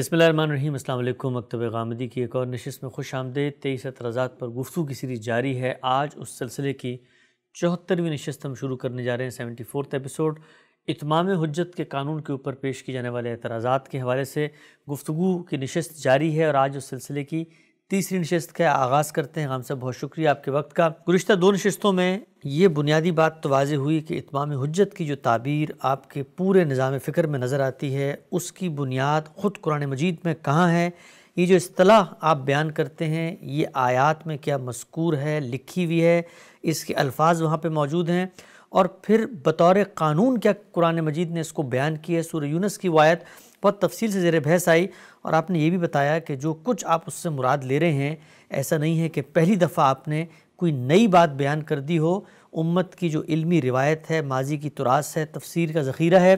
बसमीम अल्लाम मकतब गामदी की एक और नशस्त में खुश आमदेद तेईस अतराज़ात पर गुफ्तु की सीरीज़ जारी है आज उस सिलसिले की चौहत्तरवीं नशस्त हम शुरू करने जा रहे हैं सेवेंटी फोर्थ एपिसोड इतमाम हजत के कानून के ऊपर पेश किए जाने वाले एतराज़ात के हवाले से गुफ्तु की नशस्त जारी है और आज उस सिलसिले की तीसरी नशस्त का आगाज़ करते हैं हम सब बहुत शुक्रिया आपके वक्त का गुज्त दो नशस्तों में ये बुनियादी बात तो वाज हुई कि इतमाम हजत की जो ताबीर आपके पूरे निज़ाम फ़िक्र में नज़र आती है उसकी बुनियाद ख़ुद कुरान मजीद में कहाँ है ये जो असलाह आप बयान करते हैं ये आयात में क्या मस्कूर है लिखी हुई है इसके अल्फाज वहाँ पे मौजूद हैं और फिर बतौर कानून क्या कुरान मजीद ने इसको बयान किया है सूर्य यूनस की वायत बहुत तफसील से ज़ेर बहस आई और आपने ये भी बताया कि जो कुछ आप उससे मुराद ले रहे हैं ऐसा नहीं है कि पहली दफ़ा आपने कोई नई बात बयान कर दी हो उम्मत की जो इल्मी रिवायत है माजी की तुरास है तफसीर का ज़ख़ीरा है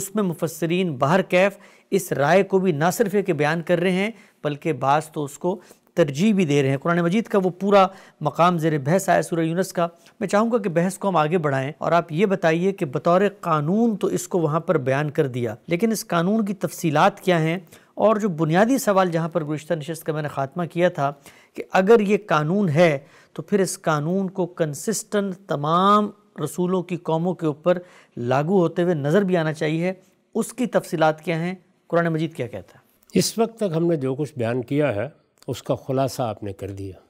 उसमें मुफसरीन बाहर कैफ इस राय को भी ना सिर्फ एक बयान कर रहे हैं बल्कि बास तो उसको तरजीह भी दे रहे हैं कुरान मजीद का वो पूरा मकाम जेर बहस आया सूर्य यूनस का मैं चाहूँगा कि बहस को हम आगे बढ़ाएं और आप ये बताइए कि बतौर कानून तो इसको वहाँ पर बयान कर दिया लेकिन इस कानून की तफसीत क्या हैं और जो बुनियादी सवाल जहाँ पर गुज्त नशस्त का मैंने ख़ात्मा किया था कि अगर ये कानून है तो फिर इस कानून को कंसिस्टेंट तमाम रसूलों की कौमों के ऊपर लागू होते हुए नज़र भी आना चाहिए उसकी तफसीत क्या हैं कुरान मजीद क्या कहता है इस वक्त तक हमने जो कुछ बयान किया है उसका ख़ुलासा आपने कर दिया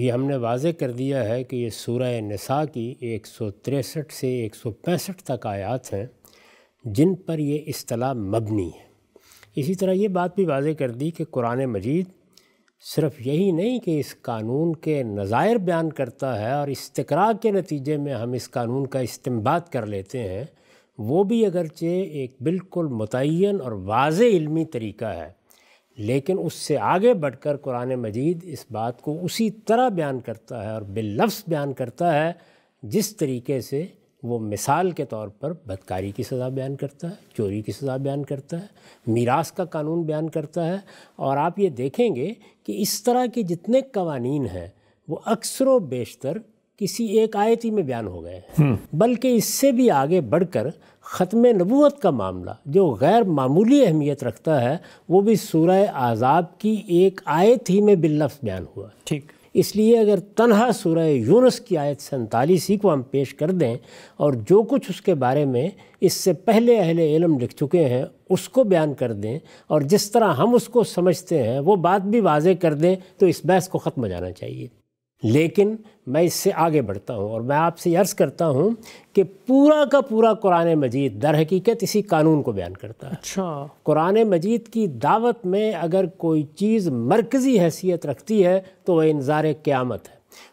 ये हमने वाज कर दिया है कि ये सूरह नसा की एक सौ तिरसठ से एक सौ पैंसठ तक आयात हैं जिन पर ये असलाह मबनी है इसी तरह ये बात भी वाज कर दी कि कुरान मजीद सिर्फ यही नहीं कि इस कानून के नज़ायर बयान करता है और इस्तरा के नतीजे में हम इस कानून का इस्तेमाल कर लेते हैं वो भी अगरचे एक बिल्कुल मुतन और वाज इलमी तरीका है लेकिन उससे आगे बढ़ कर कुरान मजीद इस बात को उसी तरह बयान करता है और बिलफ्स बयान करता है जिस तरीके से वो मिसाल के तौर पर बदकारी की सज़ा बयान करता है चोरी की सज़ा बयान करता है मीरास का कानून बयान करता है और आप ये देखेंगे कि इस तरह के जितने कवानी हैं वो अक्सर बेशतर किसी एक आयती में बयान हो गए हैं हम्म। बल्कि इससे भी आगे बढ़कर ख़त्म नबूत का मामला जो गैर मामूली अहमियत रखता है वो भी सूर्य आज़ाब की एक आयत ही में बिल्लफ बयान हुआ ठीक इसलिए अगर तनहा सूरह यूनस की आयत सैंतालीस ही को हम पेश कर दें और जो कुछ उसके बारे में इससे पहले अहल इलम लिख चुके हैं उसको बयान कर दें और जिस तरह हम उसको समझते हैं वो बात भी वाज कर दें तो इस बहस को ख़त्म हो जाना चाहिए लेकिन मैं इससे आगे बढ़ता हूँ और मैं आपसे अर्ज़ करता हूँ कि पूरा का पूरा कुरान मजीद दर हकीकत इसी कानून को बयान करता है अच्छा कुरान मजीद की दावत में अगर कोई चीज़ मरकज़ी हैसियत रखती है तो वह इंजार क़्यामत है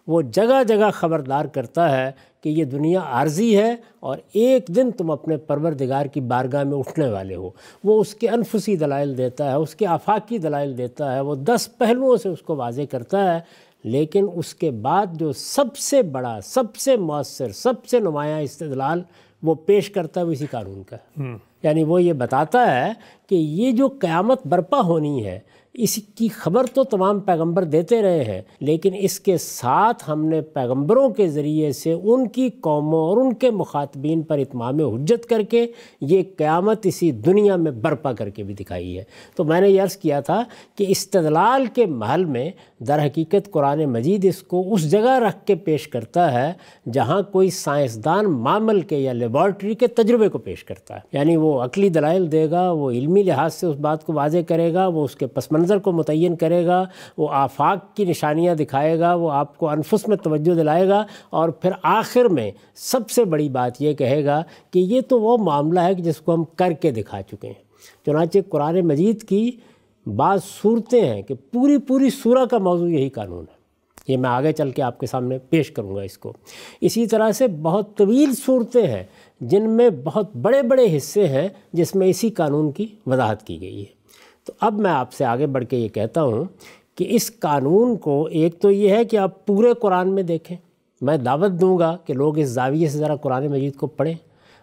वो जगह जगह ख़बरदार करता है कि ये दुनिया आर्जी है और एक दिन तुम अपने परवरदिगार की बारगाह में उठने वाले हो वो उसके अनफुसी दलाइल देता है उसके आफाकी दलाइल देता है वो दस पहलुओं से उसको वाजे करता है लेकिन उसके बाद जो सबसे बड़ा सबसे मौसर सबसे नुमायाँ इस्तलाल वो पेश करता है वो इसी कानून का हम्म। यानी वो ये बताता है कि ये जो क़्यामत बर्पा होनी है इसकी खबर तो तमाम पैगंबर देते रहे हैं लेकिन इसके साथ हमने पैगंबरों के ज़रिए से उनकी कौमों और उनके मुखातबीन पर इतमाम हजत करके ये क़्यामत इसी दुनिया में बर्पा करके भी दिखाई है तो मैंने यर्ज़ किया था कि इस्तलाल के महल में दर हकीकत कुरान मजीद इसको उस जगह रख के पेश करता है जहाँ कोई साइंसदान मामल के या लेबॉर्ट्री के तजुर्बे को पेश करता है यानी वो अकली दलाइल देगा वो इलमी लिहाज से उस बात को वाजे करेगा वो उसके पस मंज़र को मुतिन करेगा वो आफाक की निशानियाँ दिखाएगा वो आपको अनफुस में तोज्जो दिलाएगा और फिर आखिर में सबसे बड़ी बात ये कहेगा कि ये तो वो मामला है जिसको हम करके दिखा चुके हैं चुनाचे कुरान मजीद की बाद सूरतें हैं कि पूरी पूरी सूरा का मौजू यही कानून है ये मैं आगे चल के आपके सामने पेश करूँगा इसको इसी तरह से बहुत तवील सूरतें हैं जिनमें बहुत बड़े बड़े हिस्से हैं जिसमें इसी कानून की वजाहत की गई है तो अब मैं आपसे आगे बढ़ के ये कहता हूँ कि इस कानून को एक तो ये है कि आप पूरे कुरान में देखें मैं दावत दूंगा कि लोग इस जाविये से ज़रा कुरान मजीद को पढ़ें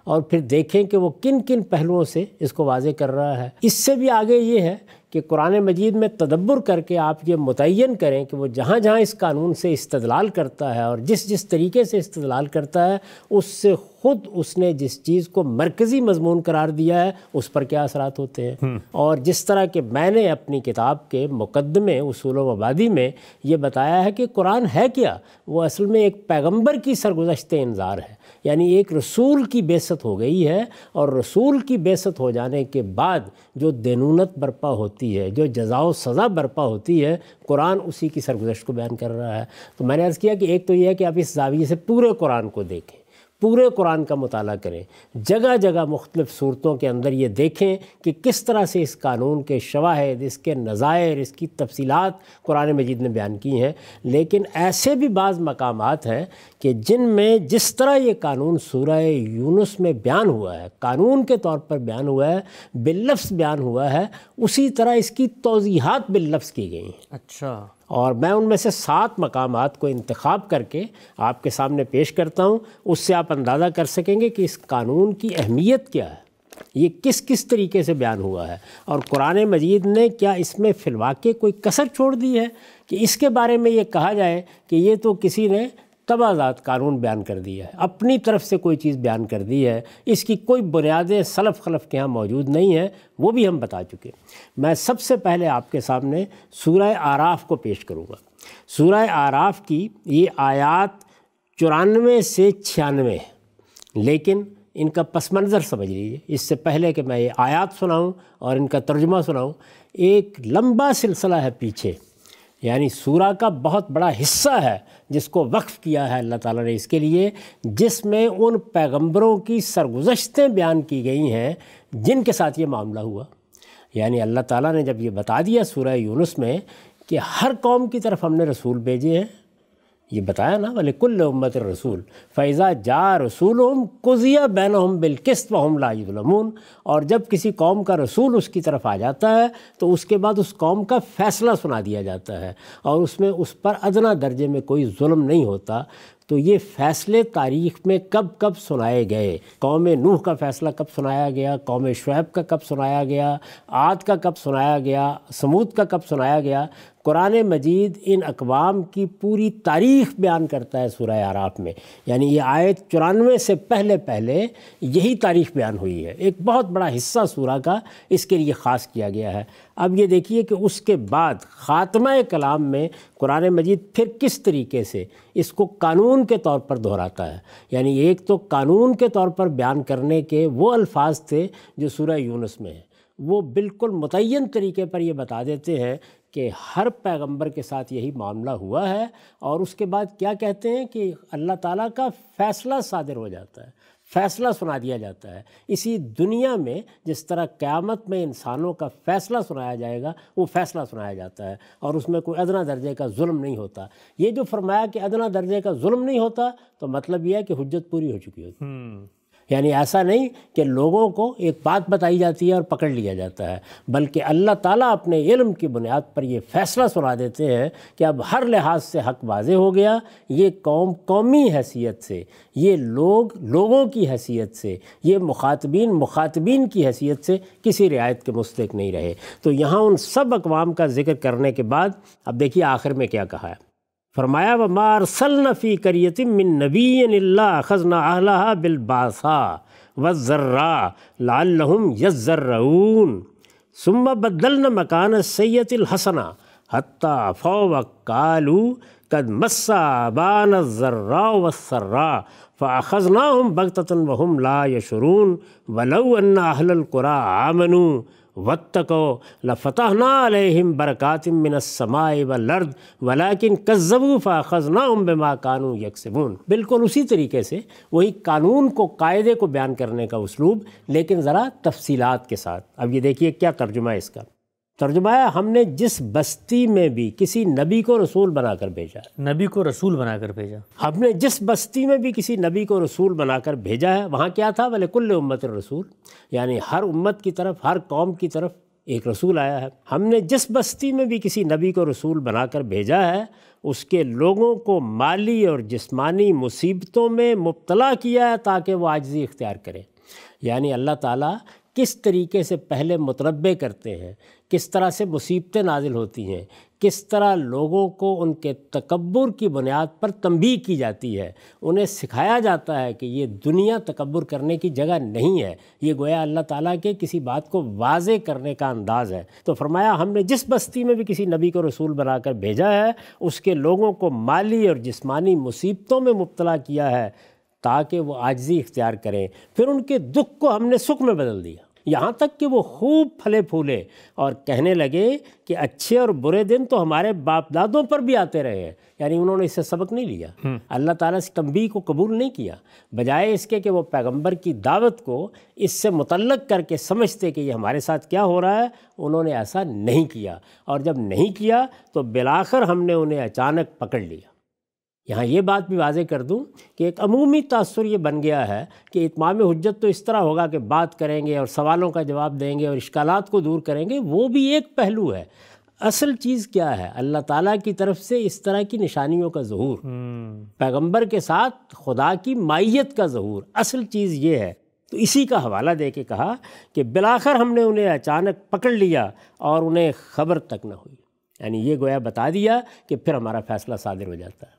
और फिर देखें कि वो किन किन पहलुओं से इसको वाजे कर रहा है इससे भी आगे ये है कि कुरान मजीद में तदब्बर करके आप ये मुतन करें कि वो जहाँ जहाँ इस कानून से इस्तलाल करता है और जिस जिस तरीके से इस्तलाल करता है उससे ख़ुद उसने जिस चीज़ को मरकज़ी मजमून करार दिया है उस पर क्या असरात होते हैं हम्म। और जिस तरह के मैंने अपनी किताब के मुकदमे उसूल वबादी में ये बताया है कि कुरान है क्या वो असल में एक पैगम्बर की सरगुजशत इंजार है यानी एक रसूल की बेसत हो गई है और रसूल की बेसत हो जाने के बाद जो दैनूनत बरपा होती है जो जजाओ सज़ा बरपा होती है कुरान उसी की सरगुजश को बयान कर रहा है तो मैंने अर्ज़ किया कि एक तो यह है कि आप इस जाविये से पूरे कुरान को देखें पूरे कुरान का मताल करें जगह जगह मुख्तलिफ़ सूरतों के अंदर ये देखें कि किस तरह से इस कानून के शवाहद इसके नज़ायर इसकी तफसीलात कुरान मजीद ने बयान की हैं लेकिन ऐसे भी बाज़ मकाम हैं कि जिन में जिस तरह ये कानून सूरह यूनस में बयान हुआ है कानून के तौर पर बयान हुआ है बिल्लफ्स बयान हुआ है उसी तरह इसकी तोजीहत बिल्लफ्स की गई हैं अच्छा और मैं उनमें से सात मकाम को इंतखब करके आपके सामने पेश करता हूँ उससे आप अंदाज़ा कर सकेंगे कि इस कानून की अहमियत क्या है ये किस किस तरीके से बयान हुआ है और कुरान मजीद ने क्या इसमें फिलवा के कोई कसर छोड़ दी है कि इसके बारे में ये कहा जाए कि ये तो किसी ने तबाज़ात कानून बयान कर दिया है अपनी तरफ से कोई चीज़ बयान कर दी है इसकी कोई बुनियादें सलफ़ खलफ़ के यहाँ मौजूद नहीं है वो भी हम बता चुके मैं सबसे पहले आपके सामने सूरह आराफ को पेश करूँगा सूर्य आराफ की ये आयात चौरानवे से छियानवे है लेकिन इनका पस मंज़र समझ लीजिए इससे पहले कि मैं ये आयात सुनाऊँ और इनका तर्जुमा सुनाऊँ एक लंबा सिलसिला है पीछे यानी सूरा का बहुत बड़ा हिस्सा है जिसको वक्फ़ किया है अल्लाह ताला ने इसके लिए जिसमें उन पैगंबरों की सरगुजशतें बयान की गई हैं जिनके साथ ये मामला हुआ यानी अल्लाह ताला ने जब ये बता दिया सूरह यूनुस में कि हर कौम की तरफ हमने रसूल भेजे हैं ये बताया ना वाले कुल उम्मत रसूल फ़ैज़ा जा रसूल उम कुजिया बैन हम बिलकस्त हम लाजमून और जब किसी कौम का रसूल उसकी तरफ आ जाता है तो उसके बाद उस कौम का फ़ैसला सुना दिया जाता है और उसमें उस पर अदना दर्जे में कोई जुल्म नहीं होता तो ये फ़ैसले तारीख में कब कब सुनाए गए कौम नूह का फ़ैसला कब सुनाया गया कौम शुएब का कब सुनाया गया आद का कब सुनाया गया समूद का कब सुनाया गया कुरान मजीद इन अकवाम की पूरी तारीख बयान करता है सूर्य आराफ में यानी ये आयत चुरानवे से पहले पहले यही तारीख बयान हुई है एक बहुत बड़ा हिस्सा सूर्य का इसके लिए ख़ास किया गया है अब ये देखिए कि उसके बाद ख़ात्मा कलाम में कुरान मजीद फिर किस तरीके से इसको कानून के तौर पर दोहराता है यानी एक तो कानून के तौर पर बयान करने के वो अल्फाज थे जो सूर्य यूनस में हैं वो बिल्कुल मुतन तरीके पर ये बता देते हैं कि हर पैगंबर के साथ यही मामला हुआ है और उसके बाद क्या कहते हैं कि अल्लाह ताला का फ़ैसला सादर हो जाता है फ़ैसला सुना दिया जाता है इसी दुनिया में जिस तरह क़्यामत में इंसानों का फ़ैसला सुनाया जाएगा वो फ़ैसला सुनाया जाता है और उसमें कोई अदना दर्जे का जुल्म नहीं होता ये जो फरमाया कि अदना दर्जे का जुल्म नहीं होता तो मतलब यह है कि हजत पूरी हो चुकी होती हम्म। यानी ऐसा नहीं कि लोगों को एक बात बताई जाती है और पकड़ लिया जाता है बल्कि अल्लाह ताला अपने इल्म की बुनियाद पर यह फ़ैसला सुना देते हैं कि अब हर लिहाज से हक वाज़े हो गया ये कौम कौमी हैसियत से ये लोग लोगों की हैसियत से ये मुखातबीन मुखातबीन की हैसियत से किसी रियायत के मुस्तक नहीं रहे तो यहाँ उन सब अकवाम का जिक्र करने के बाद अब देखिए आखिर में क्या कहा है फरमाया व मारसलफ़ी करियत मिन नबीला ख़जना अहला बिलबासा व ज़र्रा लालहम यज़र्रून सुम बदल न मकान सैतिलहसना हती फ़ो व कालू कद मस्सा बान ज़र्रा वसर्रा फ़ाख़जना हम बगतन वहम ला यशरून वलऊ अन्ना कुरा आमनू वत्तको लफ़तना अलहम बरक़ातम मिनसमाए व लर्द वलाकिन कज़बू फ़ाखजना उम्बा कानू यकसबून बिल्कुल उसी तरीके से वही कानून को कायदे को बयान करने का उसलूब लेकिन ज़रा तफसीलात के साथ अब ये देखिए क्या तर्जुमा है इसका तर्जुमा हमने जिस बस्ती में भी किसी नबी को रसूल बनाकर भेजा नबी को रसूल बनाकर भेजा हमने जिस बस्ती में भी किसी नबी को रसूल बनाकर भेजा है वहाँ क्या था भले कुल्ल उम्मत रसूल यानी हर उम्मत की तरफ हर कौम की तरफ एक रसूल आया है हमने जिस बस्ती में भी किसी नबी को रसूल बनाकर भेजा है उसके लोगों को माली और जिसमानी मुसीबतों में मुबतला किया है ताकि वह आजी इख्तियार करें यानी अल्लाह ताला किस तरीके से पहले मतलब करते हैं किस तरह से मुसीबतें नाजिल होती हैं किस तरह लोगों को उनके तकबर की बुनियाद पर तंबी की जाती है उन्हें सिखाया जाता है कि ये दुनिया तकबर करने की जगह नहीं है ये गोया अल्लाह ताला के किसी बात को वाजे करने का अंदाज़ है तो फरमाया हमने जिस बस्ती में भी किसी नबी को रसूल बनाकर भेजा है उसके लोगों को माली और जिसमानी मुसीबतों में मुबतला किया है ताकि वो आजजी इख्तियार करें फिर उनके दुख को हमने सुख में बदल दिया यहाँ तक कि वो खूब फले फूले और कहने लगे कि अच्छे और बुरे दिन तो हमारे बाप दादों पर भी आते रहे हैं यानी उन्होंने इससे सबक नहीं लिया हम्म। अल्लाह ताला इस तंबी को कबूल नहीं किया बजाय इसके कि वो पैगंबर की दावत को इससे मुतलक करके समझते कि ये हमारे साथ क्या हो रहा है उन्होंने ऐसा नहीं किया और जब नहीं किया तो बिलाखर हमने उन्हें अचानक पकड़ लिया यहाँ ये बात भी वाजे कर दूँ कि एक अमूमी तसर ये बन गया है कि इतमाम हजत तो इस तरह होगा कि बात करेंगे और सवालों का जवाब देंगे और इश्काल को दूर करेंगे वो भी एक पहलू है असल चीज़ क्या है अल्लाह ताला की तरफ से इस तरह की निशानियों का जहूर हम्म। पैगंबर के साथ खुदा की माइत का जहूर असल चीज़ ये है तो इसी का हवाला दे के कहा कि बिलाखर हमने उन्हें अचानक पकड़ लिया और उन्हें खबर तक न हुई यानी ये गोया बता दिया कि फिर हमारा फ़ैसला सादिर हो जाता है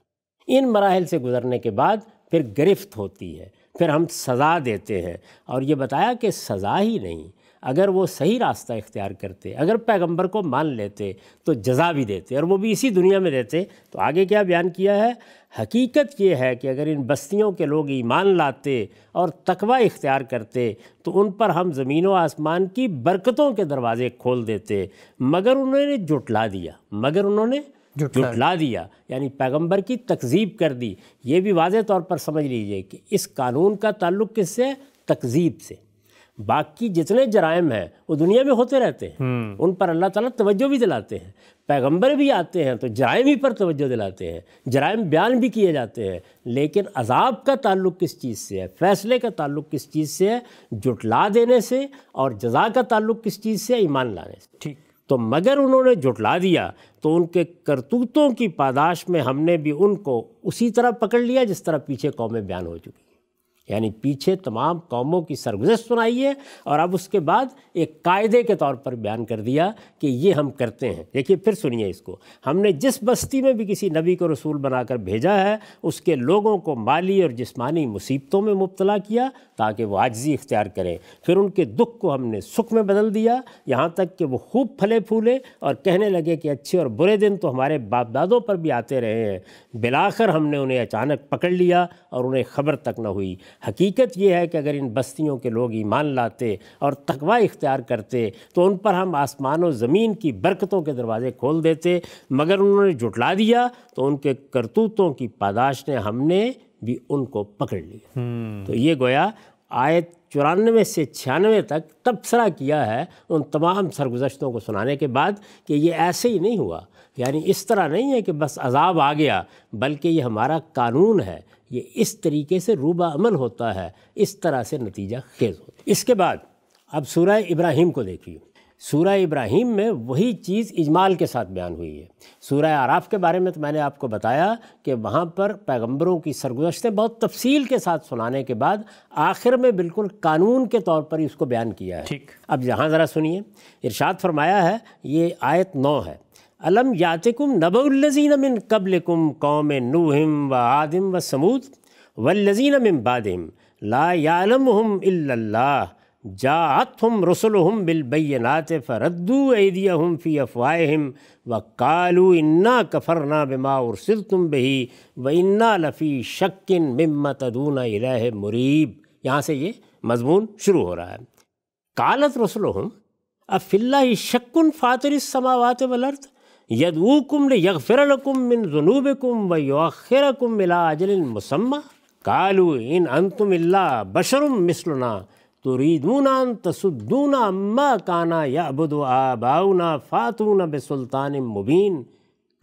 इन मराहल से गुज़रने के बाद फिर गिरफ्त होती है फिर हम सज़ा देते हैं और ये बताया कि सज़ा ही नहीं अगर वो सही रास्ता इख्तियार करते अगर पैगंबर को मान लेते तो जजा भी देते और वो भी इसी दुनिया में देते तो आगे क्या बयान किया है हकीकत ये है कि अगर इन बस्तियों के लोग ईमान लाते और तकवा इख्तियार करते तो उन पर हम ज़मीन व आसमान की बरकतों के दरवाज़े खोल देते मगर उन्होंने जुटला दिया मगर उन्होंने जुटला दिया यानी पैगंबर की तकजीब कर दी ये भी वाज तौर पर समझ लीजिए कि इस कानून का ताल्लुक किससे तकजीब से बाकी जितने जराइम हैं वो दुनिया में होते रहते हैं हम्म। उन पर अल्लाह ताला तवज्जो भी दिलाते हैं पैगंबर भी आते हैं तो जराइम ही पर तवज्जो दिलाते हैं जराइम बयान भी किए जाते हैं लेकिन अजाब का ताल्लुक किस चीज़ से है फ़ैसले का ताल्लुक किस चीज़ से है जुटला देने से और जजा का ताल्लुक किस चीज़ से है ईमान लाने से ठीक तो मगर उन्होंने जुटला दिया तो उनके करतूतों की पादाश में हमने भी उनको उसी तरह पकड़ लिया जिस तरह पीछे कौमें बयान हो चुकी यानी पीछे तमाम कौमों की सरगजश सुनाई है और अब उसके बाद एक कायदे के तौर पर बयान कर दिया कि ये हम करते हैं देखिए फिर सुनिए इसको हमने जिस बस्ती में भी किसी नबी को रसूल बनाकर भेजा है उसके लोगों को माली और जिस्मानी मुसीबतों में मुबतला किया ताकि वो आजजी इख्तियार करें फिर उनके दुख को हमने सुख में बदल दिया यहाँ तक कि वो खूब फले फूले और कहने लगे कि अच्छे और बुरे दिन तो हमारे बाप दादों पर भी आते रहे हैं बिलाकर हमने उन्हें अचानक पकड़ लिया और उन्हें खबर तक न हुई हकीकत यह है कि अगर इन बस्तियों के लोग ईमान लाते और तकवा इख्तियार करते तो उन पर हम आसमान और ज़मीन की बरकतों के दरवाज़े खोल देते मगर उन्होंने जुटला दिया तो उनके करतूतों की पादाश ने हमने भी उनको पकड़ लिया हम्म। तो ये गोया आयत चौरानवे से छियानवे तक तबसरा किया है उन तमाम सरगुजश्तों को सुनाने के बाद कि ये ऐसे ही नहीं हुआ यानी इस तरह नहीं है कि बस अजाब आ गया बल्कि ये हमारा कानून है ये इस तरीके से रूबा अमल होता है इस तरह से नतीजा खेज होता है इसके बाद अब सूरह इब्राहिम को देखिए सूरह इब्राहिम में वही चीज़ इजमाल के साथ बयान हुई है सूरह आराफ के बारे में तो मैंने आपको बताया कि वहाँ पर पैगम्बरों की सरगुजशतें बहुत तफसील के साथ सुनाने के बाद आखिर में बिल्कुल कानून के तौर पर ही उसको बयान किया है ठीक अब यहाँ ज़रा सुनिए इर्शाद फरमाया है ये आयत नौ है अलम यातिकुम नबुल्लजीन मिन कुम कौम नूहिम व आदिम व समूद वल्लजीन मिन बादिम ला यालम हम इल्ला जात हम रसुल हम बिलबैनात फ़रद्दू ऐदिया हम फ़ी अफ़वाहम व कालू इन्ना कफरना बिमा उर्सिल तुम बही व इन्ना लफ़ी शक्किन मिम्म तदूना इलाह मुरीब यहाँ से ये मजमून शुरू हो रहा है कालत रसुल हम अब फ़िल्ला शक्न फ़ातर समावत वलर्थ यदूकुम यगफ़िरकुम मिन जुनूबिकुम व युखिरकुम मिला अजल मुसम्मा कालू इन अंतुम इल्ला बशरुम मिसलना रीदूना तसुद्दूना अम्मा काना याबुद आबाउना फ़ातून सुल्तान मुबीन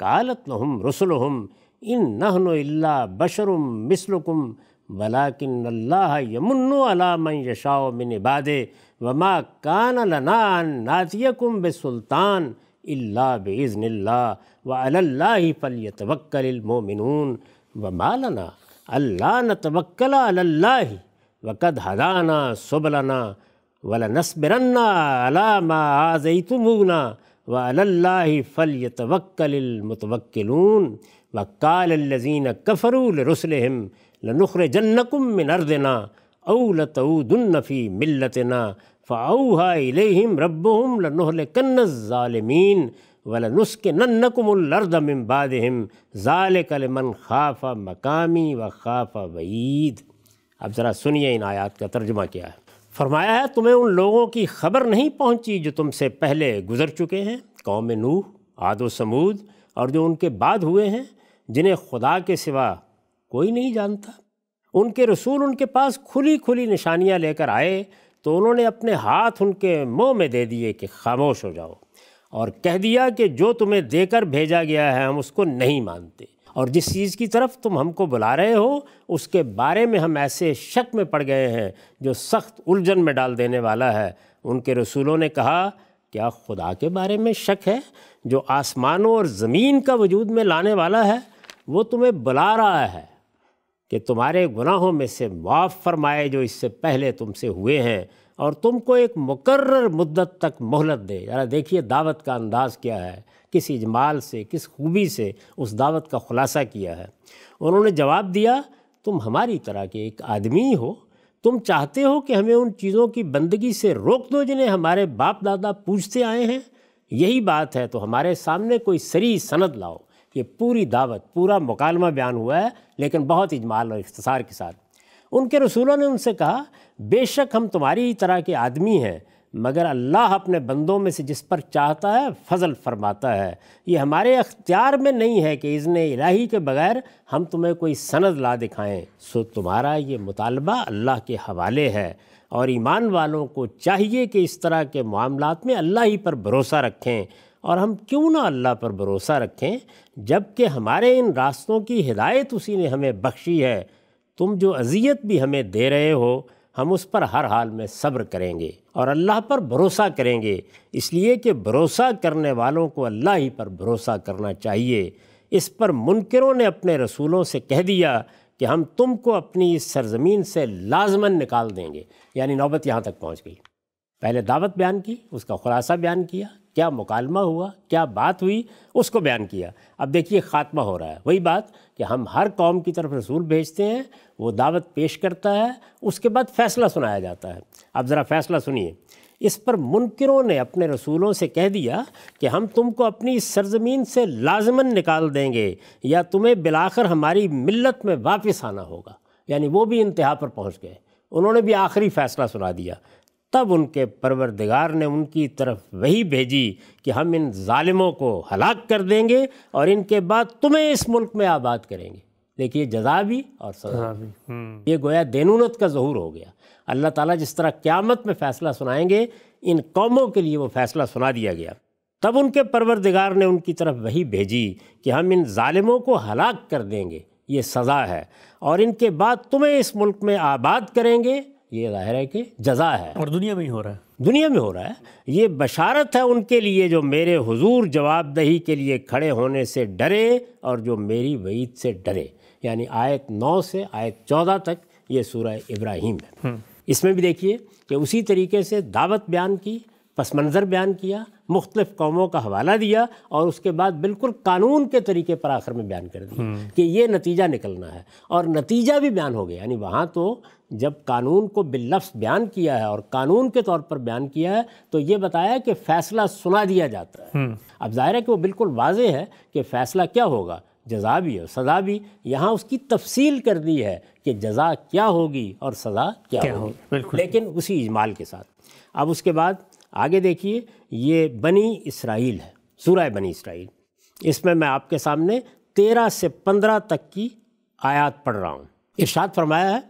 कालत लहम रसलहम इन नहनो इल्ला बशरुम मिसलकुम वलाकिन अल्लाह यमुन्नो अला मन यशाओ मिन इबादे मा कान लना नातियकुम बसुल्तान इल्ला बेज़न व अल्ला ही फ़ल तवक्लमोमिनून व मालाना अल्लाह न तवक्ला अल्लाह वक़द हदाना सुबलना वल नसबरन्ना अला मा आज़ैतमुना व अल्ला ही फ़ल तवक्लमतवक्लून व कालजीन कफ़रूल रसलहम लनुखर जन्नकुम औ लतऊ दुन्नफ़ी मिल्लतना फ़ाऊहा इलेहिम रब्बुहुम लनहलकन्न ज़ालिमीन वलनुस्क नन्नकुमलर्दमिबादहिम ज़ालिकलमन खाफ़ा मकामी व खाफ़ा वईद अब ज़रा सुनिए इन आयात का तर्जुमा क्या है फरमाया है तुम्हें उन लोगों की खबर नहीं पहुँची जो तुमसे पहले गुज़र चुके हैं कौम नूह आदो समूद और जो उनके बाद हुए हैं जिन्हें खुदा के सिवा कोई नहीं जानता उनके रसूल उनके पास खुली खुली निशानियाँ लेकर आए तो उन्होंने अपने हाथ उनके मुंह में दे दिए कि खामोश हो जाओ और कह दिया कि जो तुम्हें देकर भेजा गया है हम उसको नहीं मानते और जिस चीज़ की तरफ तुम हमको बुला रहे हो उसके बारे में हम ऐसे शक में पड़ गए हैं जो सख्त उलझन में डाल देने वाला है उनके रसूलों ने कहा क्या खुदा के बारे में शक है जो आसमानों और ज़मीन का वजूद में लाने वाला है वो तुम्हें बुला रहा है कि तुम्हारे गुनाहों में से माफ़ फरमाए जो इससे पहले तुमसे हुए हैं और तुमको एक मुकर्र मुद्दत तक मोहलत दे जरा देखिए दावत का अंदाज़ क्या है किस इजमाल से किस खूबी से उस दावत का ख़ुलासा किया है उन्होंने जवाब दिया तुम हमारी तरह के एक आदमी हो तुम चाहते हो कि हमें उन चीज़ों की बंदगी से रोक दो जिन्हें हमारे बाप दादा पूछते आए हैं यही बात है तो हमारे सामने कोई सरी सनद लाओ ये पूरी दावत पूरा मकालमा बयान हुआ है लेकिन बहुत इजमाल और इख्तसार के साथ उनके रसूलों ने उनसे कहा बेशक हम तुम्हारी ही तरह के आदमी हैं मगर अल्लाह अपने बंदों में से जिस पर चाहता है फजल फरमाता है ये हमारे अख्तियार में नहीं है कि इज़न इलाही के बगैर हम तुम्हें कोई सनद ला दिखाएं सो तुम्हारा ये मुतालबा अल्लाह के हवाले है और ईमान वालों को चाहिए कि इस तरह के मामलों में अल्लाह ही पर भरोसा रखें और हम क्यों ना अल्लाह पर भरोसा रखें जबकि हमारे इन रास्तों की हिदायत उसी ने हमें बख्शी है तुम जो अजियत भी हमें दे रहे हो हम उस पर हर हाल में सब्र करेंगे और अल्लाह पर भरोसा करेंगे इसलिए कि भरोसा करने वालों को अल्लाह ही पर भरोसा करना चाहिए इस पर मुनकरों ने अपने रसूलों से कह दिया कि हम तुमको अपनी इस सरजमीन से लाजमन निकाल देंगे यानी नौबत यहाँ तक पहुँच गई पहले दावत बयान की उसका खुलासा बयान किया क्या मुकालमा हुआ क्या बात हुई उसको बयान किया अब देखिए ख़ात्मा हो रहा है वही बात कि हम हर कौम की तरफ रसूल भेजते हैं वो दावत पेश करता है उसके बाद फ़ैसला सुनाया जाता है अब ज़रा फ़ैसला सुनिए इस पर मुनकरों ने अपने रसूलों से कह दिया कि हम तुमको अपनी सरजमीन से लाजमन निकाल देंगे या तुम्हें बिलाकर हमारी मिलत में वापस आना होगा यानी वो भी इंतहा पर पहुंच गए उन्होंने भी आखिरी फ़ैसला सुना दिया तब उनके परवरदिगार ने उनकी तरफ वही भेजी कि हम इन ालिमों को हलाक कर देंगे और इनके बाद तुम्हें इस मुल्क में आबाद करेंगे देखिए जजा भी और सजा भी हम्म। ये गोया देनूनत का जहूर हो गया अल्लाह ताला जिस तरह क़्यामत में फ़ैसला सुनाएंगे इन कौमों के लिए वो फ़ैसला सुना दिया गया तब उनके परवरदिगार ने उनकी तरफ वही भेजी कि हम इन ालिमों को हलाक कर देंगे ये सज़ा है और इनके बाद तुम्हें इस मुल्क में आबाद करेंगे ये ज़ाहिर है कि जजा है और दुनिया में ही हो रहा है दुनिया में हो रहा है ये बशारत है उनके लिए जो मेरे हुजूर जवाबदही के लिए खड़े होने से डरे और जो मेरी वईद से डरे यानी आयत नौ से आयत चौदह तक ये सूरह इब्राहिम है हम्म। इसमें भी देखिए कि उसी तरीके से दावत बयान की पस मंज़र बयान किया मुख्तलिफ़ कौमों का हवाला दिया और उसके बाद बिल्कुल कानून के तरीके पर आखिर में बयान कर दिया हम्म। कि ये नतीजा निकलना है और नतीजा भी बयान हो गया यानी वहाँ तो जब कानून को बिल लफ्स बयान किया है और कानून के तौर पर बयान किया है तो ये बताया कि फ़ैसला सुना दिया जाता है हम्म। अब ज़ाहिर है कि वो बिल्कुल वाज है कि फ़ैसला क्या होगा जजा भी और सज़ा भी यहाँ उसकी तफसील कर दी है कि जजा क्या होगी और सज़ा क्या, होगी लेकिन उसी इजमाल के साथ अब उसके बाद आगे देखिए ये बनी इसराइल है सूरह बनी इसराइल इसमें मैं आपके सामने तेरह से पंद्रह तक की आयात पढ़ रहा हूँ इर्शाद फरमाया है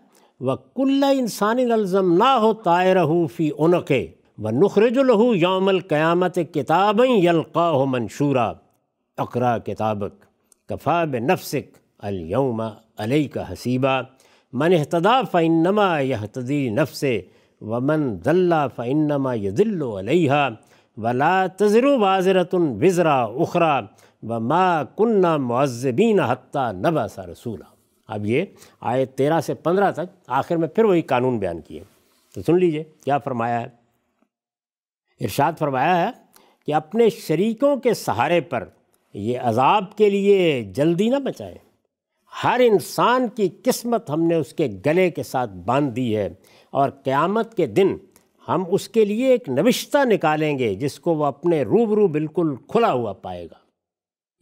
वह कुल्ल इंसानी नल्ज़म ना हो ताय रहू फ़ी उनके व नुरजुलहू यौमल क़्यामत किताबें यलका हो मंशूरा अकरा किताबक कफ़ा ब नफसिक अलयमा अलई का हसीबा मन अहतदा यह तदी नफ़ वमन जल्ला फ़िनमा यज़िल्लो अलैहा वला तजरु वाजरतन वज़रा उखरा व मा कन्ना मुआज़बीन हती नबासा रसूला अब ये आए तेरह से पंद्रह तक आखिर में फिर वही कानून बयान किए तो सुन लीजिए क्या फरमाया है इरशाद फरमाया है कि अपने शरीकों के सहारे पर ये अजाब के लिए जल्दी ना बचाएं हर इंसान की किस्मत हमने उसके गले के साथ बांध दी है और क़्यामत के दिन हम उसके लिए एक नविश्ता निकालेंगे जिसको वह अपने रूबरू बिल्कुल खुला हुआ पाएगा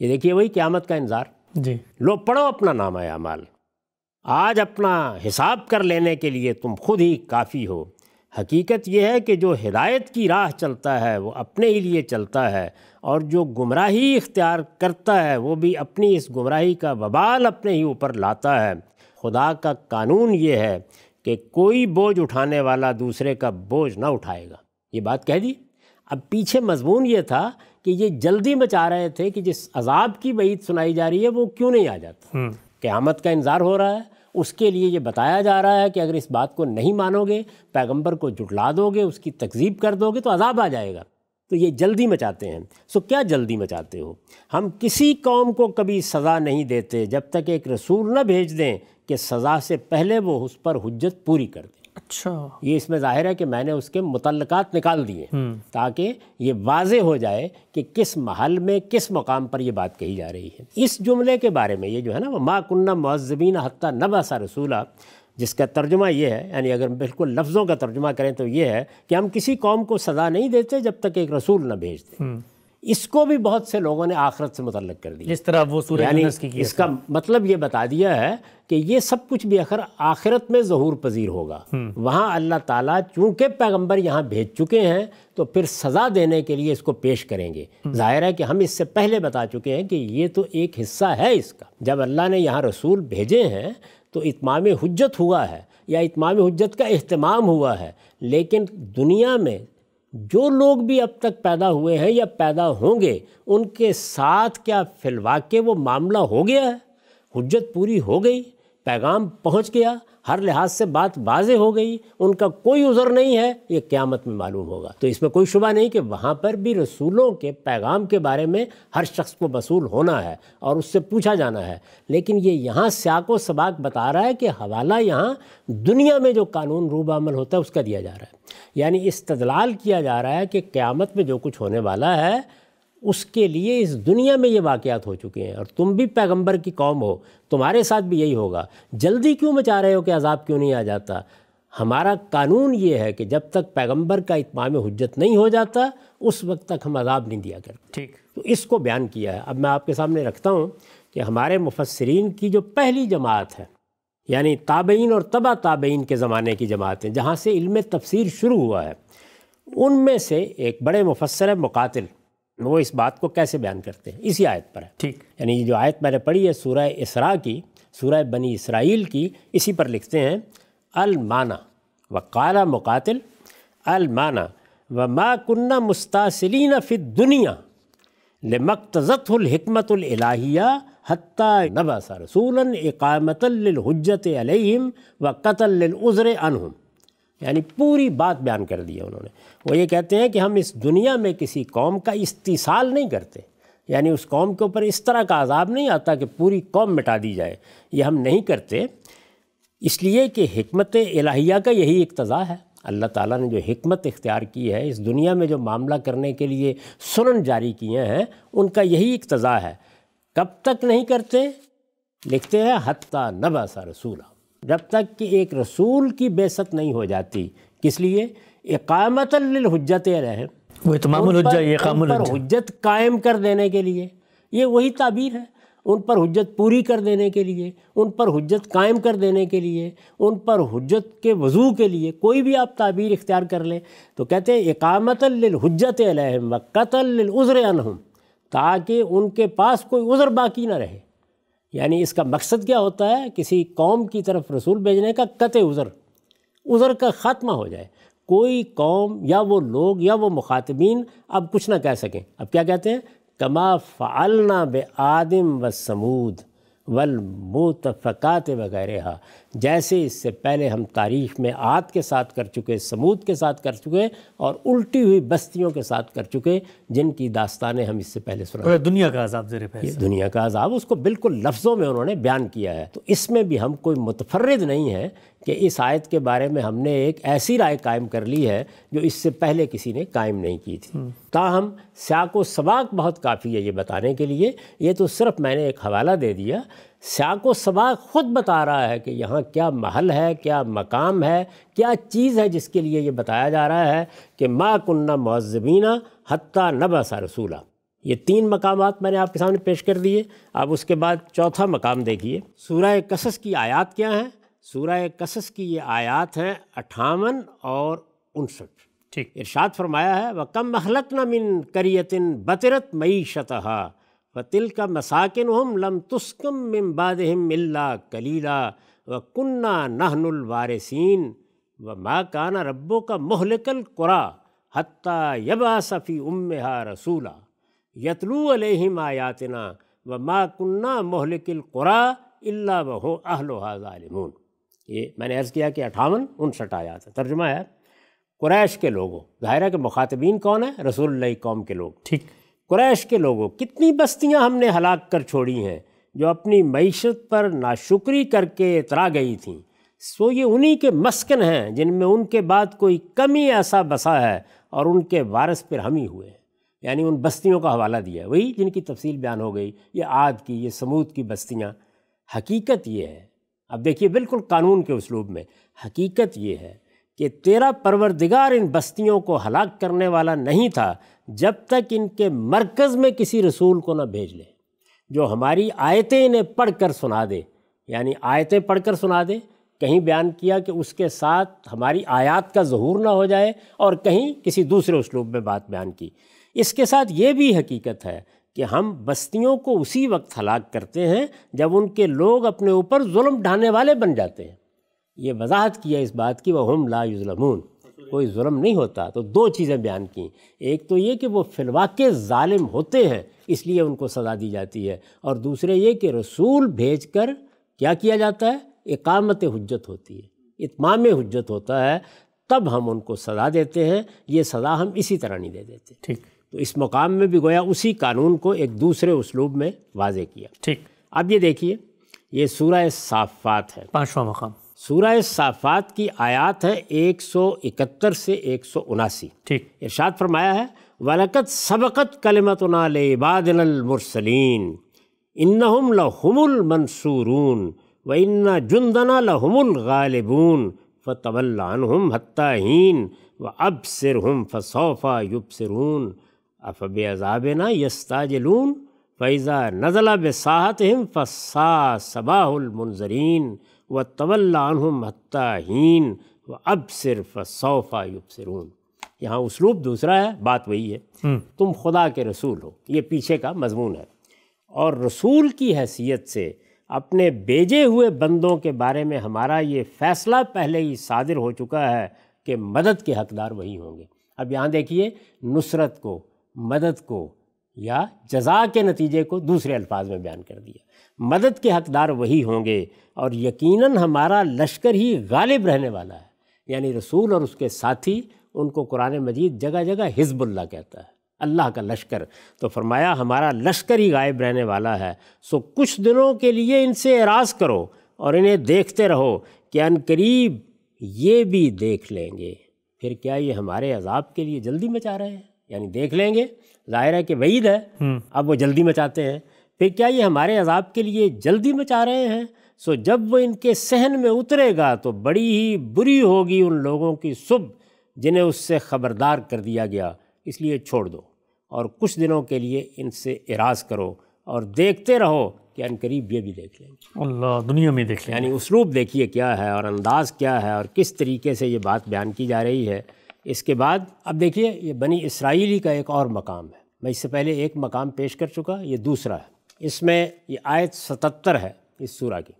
ये देखिए वही क़्यामत का इंतज़ार जी लो पढ़ो अपना नाम है अमाल आज अपना हिसाब कर लेने के लिए तुम खुद ही काफ़ी हो हकीकत यह है कि जो हिदायत की राह चलता है वो अपने ही लिए चलता है और जो गुमराही इख्तियार करता है वो भी अपनी इस गुमराही का बबाल अपने ही ऊपर लाता है खुदा का कानून ये है कि कोई बोझ उठाने वाला दूसरे का बोझ ना उठाएगा ये बात कह दी अब पीछे मजमून ये था कि ये जल्दी मचा रहे थे कि जिस अजाब की वईद सुनाई जा रही है वो क्यों नहीं आ जाता हम्म। क़्यामत का इंतज़ार हो रहा है उसके लिए ये बताया जा रहा है कि अगर इस बात को नहीं मानोगे पैगंबर को जुटला दोगे उसकी तकजीब कर दोगे तो अजाब आ जाएगा तो ये जल्दी मचाते हैं सो क्या जल्दी मचाते हो हम किसी कौम को कभी सज़ा नहीं देते जब तक एक रसूल न भेज दें कि सज़ा से पहले वो उस पर हजत पूरी कर दे अच्छा ये इसमें ज़ाहिर है कि मैंने उसके मुतलकात निकाल दिए हम्म। ताकि ये वाज हो जाए कि किस महल में किस मकाम पर यह बात कही जा रही है इस जुमले के बारे में ये जो है ना माँ कन्ना महजबीन हती नबासा रसूला जिसका तर्जुमा यह है यानी अगर बिल्कुल लफ्ज़ों का तर्जुमा करें तो यह है कि हम किसी कौम को सज़ा नहीं देते जब तक एक रसूल न भेज दें हम्म। इसको भी बहुत से लोगों ने आखरत से मुतल कर दिया जिस तरह वो सूर्य यानी की की इसका मतलब ये बता दिया है कि ये सब कुछ भी अखर आखिरत में जहूर पजीर होगा हम्म। वहाँ अल्लाह ताला चूंकि पैगंबर यहाँ भेज चुके हैं तो फिर सज़ा देने के लिए इसको पेश करेंगे हम्म। जाहिर है कि हम इससे पहले बता चुके हैं कि ये तो एक हिस्सा है इसका जब अल्लाह ने यहाँ रसूल भेजे हैं तो इतमाम हजत हुआ है या इतमाम हजत का अहतमाम हुआ है लेकिन दुनिया में जो लोग भी अब तक पैदा हुए हैं या पैदा होंगे उनके साथ क्या फिलवा के वो मामला हो गया है हजत पूरी हो गई पैगाम पहुंच गया हर लिहाज से बात वाजे हो गई उनका कोई उज़र नहीं है ये क़्यामत में मालूम होगा तो इसमें कोई शुबा नहीं कि वहाँ पर भी रसूलों के पैगाम के बारे में हर शख्स को वसूल होना है और उससे पूछा जाना है लेकिन ये यहाँ स्याको सबाक बता रहा है कि हवाला यहाँ दुनिया में जो कानून रूब अमल होता है उसका दिया जा रहा है यानी इस्तलाल किया जा रहा है कि क़्यामत में जो कुछ होने वाला है उसके लिए इस दुनिया में ये वाक़ात हो चुके हैं और तुम भी पैगंबर की कौम हो तुम्हारे साथ भी यही होगा जल्दी क्यों मचा रहे हो कि अजाब क्यों नहीं आ जाता हमारा कानून ये है कि जब तक पैगंबर का इतमाम हजत नहीं हो जाता उस वक्त तक हम अजाब नहीं दिया करते ठीक तो इसको बयान किया है अब मैं आपके सामने रखता हूँ कि हमारे मुफसरन की जो पहली जमात है यानी ताबेन और तबा ताबेन के ज़माने की जमातें जहाँ से इल्म तफसर शुरू हुआ है उनमें से एक बड़े मुफसर मुकातिल वो इस बात को कैसे बयान करते हैं इसी आयत पर है ठीक यानी जो आयत मैंने पढ़ी है सूर्य इसरा की सूर्य बनी इसराइल की इसी पर लिखते हैं अलमाना व काला मुकातिल अलमाना व मा कन्ना मुस्तासलिन फिर दुनिया हत्ता नबा सर सूलन इकामतलहजत अलहम व उज़र अनहम यानी पूरी बात बयान कर दी है उन्होंने वो ये कहते हैं कि हम इस दुनिया में किसी कौम का इस्तीसाल नहीं करते यानी उस कौम के ऊपर इस तरह का आज़ाब नहीं आता कि पूरी कौम मिटा दी जाए ये हम नहीं करते इसलिए कि हमत इलाहिया का यही इकतज़ा है अल्लाह ताला ने जो हमत इख्तियार की है इस दुनिया में जो मामला करने के लिए सुनन जारी किए हैं उनका यही इकतज़ा है कब तक नहीं करते लिखते हैं हत्ता नबासा रसूला जब तक कि एक रसूल की बेसत नहीं हो जाती किस लिए इकामतलहजत रहे हजत कायम कर देने के लिए ये वही ताबीर है उन पर हजत पूरी कर देने के लिए उन पर हजत कायम कर देने के लिए उन पर हजत के वजू के लिए कोई भी आप ताबीर इख्तियार कर लें तो कहते हैं इकामतलहजत व कतलज़र अनहम ताकि उनके पास कोई उज़र बाकी ना रहे यानी इसका मकसद क्या होता है किसी कौम की तरफ रसूल भेजने का कत उज़र उज़र का ख़ात्मा हो जाए कोई कौम या वो लोग या वो मुखातबीन अब कुछ ना कह सकें अब क्या कहते हैं कमा फ़ालना बे आदम व समूद वल मुतफ़ात वगैरह जैसे इससे पहले हम तारीख़ में आद के साथ कर चुके समूद के साथ कर चुके और उल्टी हुई बस्तियों के साथ कर चुके जिनकी दास्तानें हम इससे पहले सुना दुनिया का अजाब जर ये दुनिया का अजाब उसको बिल्कुल लफ्ज़ों में उन्होंने बयान किया है तो इसमें भी हम कोई मुतफरद नहीं है कि इस आयत के बारे में हमने एक ऐसी राय कायम कर ली है जो इससे पहले किसी ने कायम नहीं की थी ताहम स्याको सबाक बहुत काफ़ी है ये बताने के लिए ये तो सिर्फ मैंने एक हवाला दे दिया स्याक व सबाक ख़ुद बता रहा है कि यहाँ क्या महल है क्या मकाम है क्या चीज़ है जिसके लिए ये बताया जा रहा है कि माँ कन्ना मुजबीना हती नबासा रसूला ये तीन मकाम मैंने आपके सामने पेश कर दिए अब उसके बाद चौथा मकाम देखिए सूरा कसस की आयात क्या हैं सूरह कसस की ये आयात हैं अठावन और उनसठ ठीक इरशाद फरमाया है व कम महलक न मिन करियतिन बतरत मईशतः व तिल का मसाकिन हम लम तुस्कम मिम्बाद मिल्ला कलीला व कुन्ना नहनुल व माँ काना रब्बो का मोहलकल कुरा हत्ता यबा सफ़ी हा रसूला यतलू अलहिम आयातना व माँ कुन्ना मोहलिकल कुरा अल्ला वह अहलोहा ालमून ये मैंने अर्ज़ किया कि अठावन उनसठ आया था तर्जुमा है कुरैश के लोगों ज़ाहिर के मुखातबीन कौन है रसूल कौम के लोग ठीक कुरैश के लोगों कितनी बस्तियाँ हमने हलाक कर छोड़ी हैं जो अपनी मीशत पर नाशुक्री करके इतरा गई थी सो ये उन्हीं के मस्किन हैं जिनमें उनके बाद कोई कमी ऐसा बसा है और उनके वारस पर हम ही हुए यानी उन बस्तियों का हवाला दिया वही जिनकी तफसील बयान हो गई ये आद की ये समूद की बस्तियाँ हकीकत ये है अब देखिए बिल्कुल कानून के उसलूब में हकीकत ये है कि तेरा परवरदिगार इन बस्तियों को हलाक करने वाला नहीं था जब तक इनके मरकज़ में किसी रसूल को ना भेज ले जो हमारी आयतें इन्हें पढ़ कर सुना दे यानी आयतें पढ़ कर सुना दे कहीं बयान किया कि उसके साथ हमारी आयात का जहूर ना हो जाए और कहीं किसी दूसरे उसलूब में बात बयान की इसके साथ ये भी हकीकत है कि हम बस्तियों को उसी वक्त हलाक करते हैं जब उनके लोग अपने ऊपर जुल्म ढाने वाले बन जाते हैं ये वजाहत किया इस बात की वह हम ला लाजलमून कोई जुल्म नहीं होता तो दो चीज़ें बयान कि एक तो ये कि वो के ालिम होते हैं इसलिए उनको सज़ा दी जाती है और दूसरे ये कि रसूल भेज कर क्या किया जाता है एकामत हजत होती है इतमाम हजत होता है तब हम उनको सज़ा देते हैं ये सज़ा हम इसी तरह नहीं दे देते ठीक तो इस मुकाम में भी गोया उसी कानून को एक दूसरे उसलूब में वाज किया ठीक अब ये देखिए ये सूरह साफ़ात है पाँचवा मकाम सूरह साफ़ात की आयात है एक सौ इकहत्तर से एक सौ उनासी ठीक इर्शाद फरमाया है वलकत सबकत कलमत लेबादनमरसलिन इन्नहुम लहुमुल व इन्ना जुंदना लहमुल गालिबून फ़तवल्लान हम हत्ताहीन व अब सिर हम फसौफ़ा युब सिरून अफ़ब अजाबना यस्ताजलून फ़ैज़ा नज़ला बसाहत हम फ़सा सबाहमनजरीन व तवल्लानहम हत्ताहीन व अब सिर्फ सौफ़ा युबसरून यहाँ उसलूब दूसरा है बात वही है तुम खुदा के रसूल हो ये पीछे का मजमून है और रसूल की हैसियत से अपने बेजे हुए बंदों के बारे में हमारा ये फ़ैसला पहले ही सादिर हो चुका है कि मदद के हकदार वही होंगे अब यहाँ देखिए नुसरत को मदद को या जजा के नतीजे को दूसरे अल्फाज में बयान कर दिया मदद के हकदार वही होंगे और यकीनन हमारा लश्कर ही गालिब रहने वाला है यानी रसूल और उसके साथी उनको कुरान मजीद जगह जगह हिजबुल्ला कहता है अल्लाह का लश्कर तो फरमाया हमारा लश्कर ही गायब रहने वाला है सो कुछ दिनों के लिए इनसे एराज करो और इन्हें देखते रहो कि करीब ये भी देख लेंगे फिर क्या ये हमारे अजाब के लिए जल्दी मचा रहे हैं यानी देख लेंगे ज़ाहिर है कि वहीद है हम्म। अब वो जल्दी मचाते हैं फिर क्या ये हमारे अजाब के लिए जल्दी मचा रहे हैं सो जब वो इनके सहन में उतरेगा तो बड़ी ही बुरी होगी उन लोगों की सुबह जिन्हें उससे ख़बरदार कर दिया गया इसलिए छोड़ दो और कुछ दिनों के लिए इनसे इराज करो और देखते रहो कि अन करीब ये भी देख लेंगे अल्लाह दुनिया में देख लेंगे यानी उसलूब देखिए क्या है और अंदाज़ क्या है और किस तरीके से ये बात बयान की जा रही है इसके बाद अब देखिए ये बनी इसराइली का एक और मकाम है मैं इससे पहले एक मकाम पेश कर चुका ये दूसरा है इसमें ये आयत सतहत्तर है इस सूरा की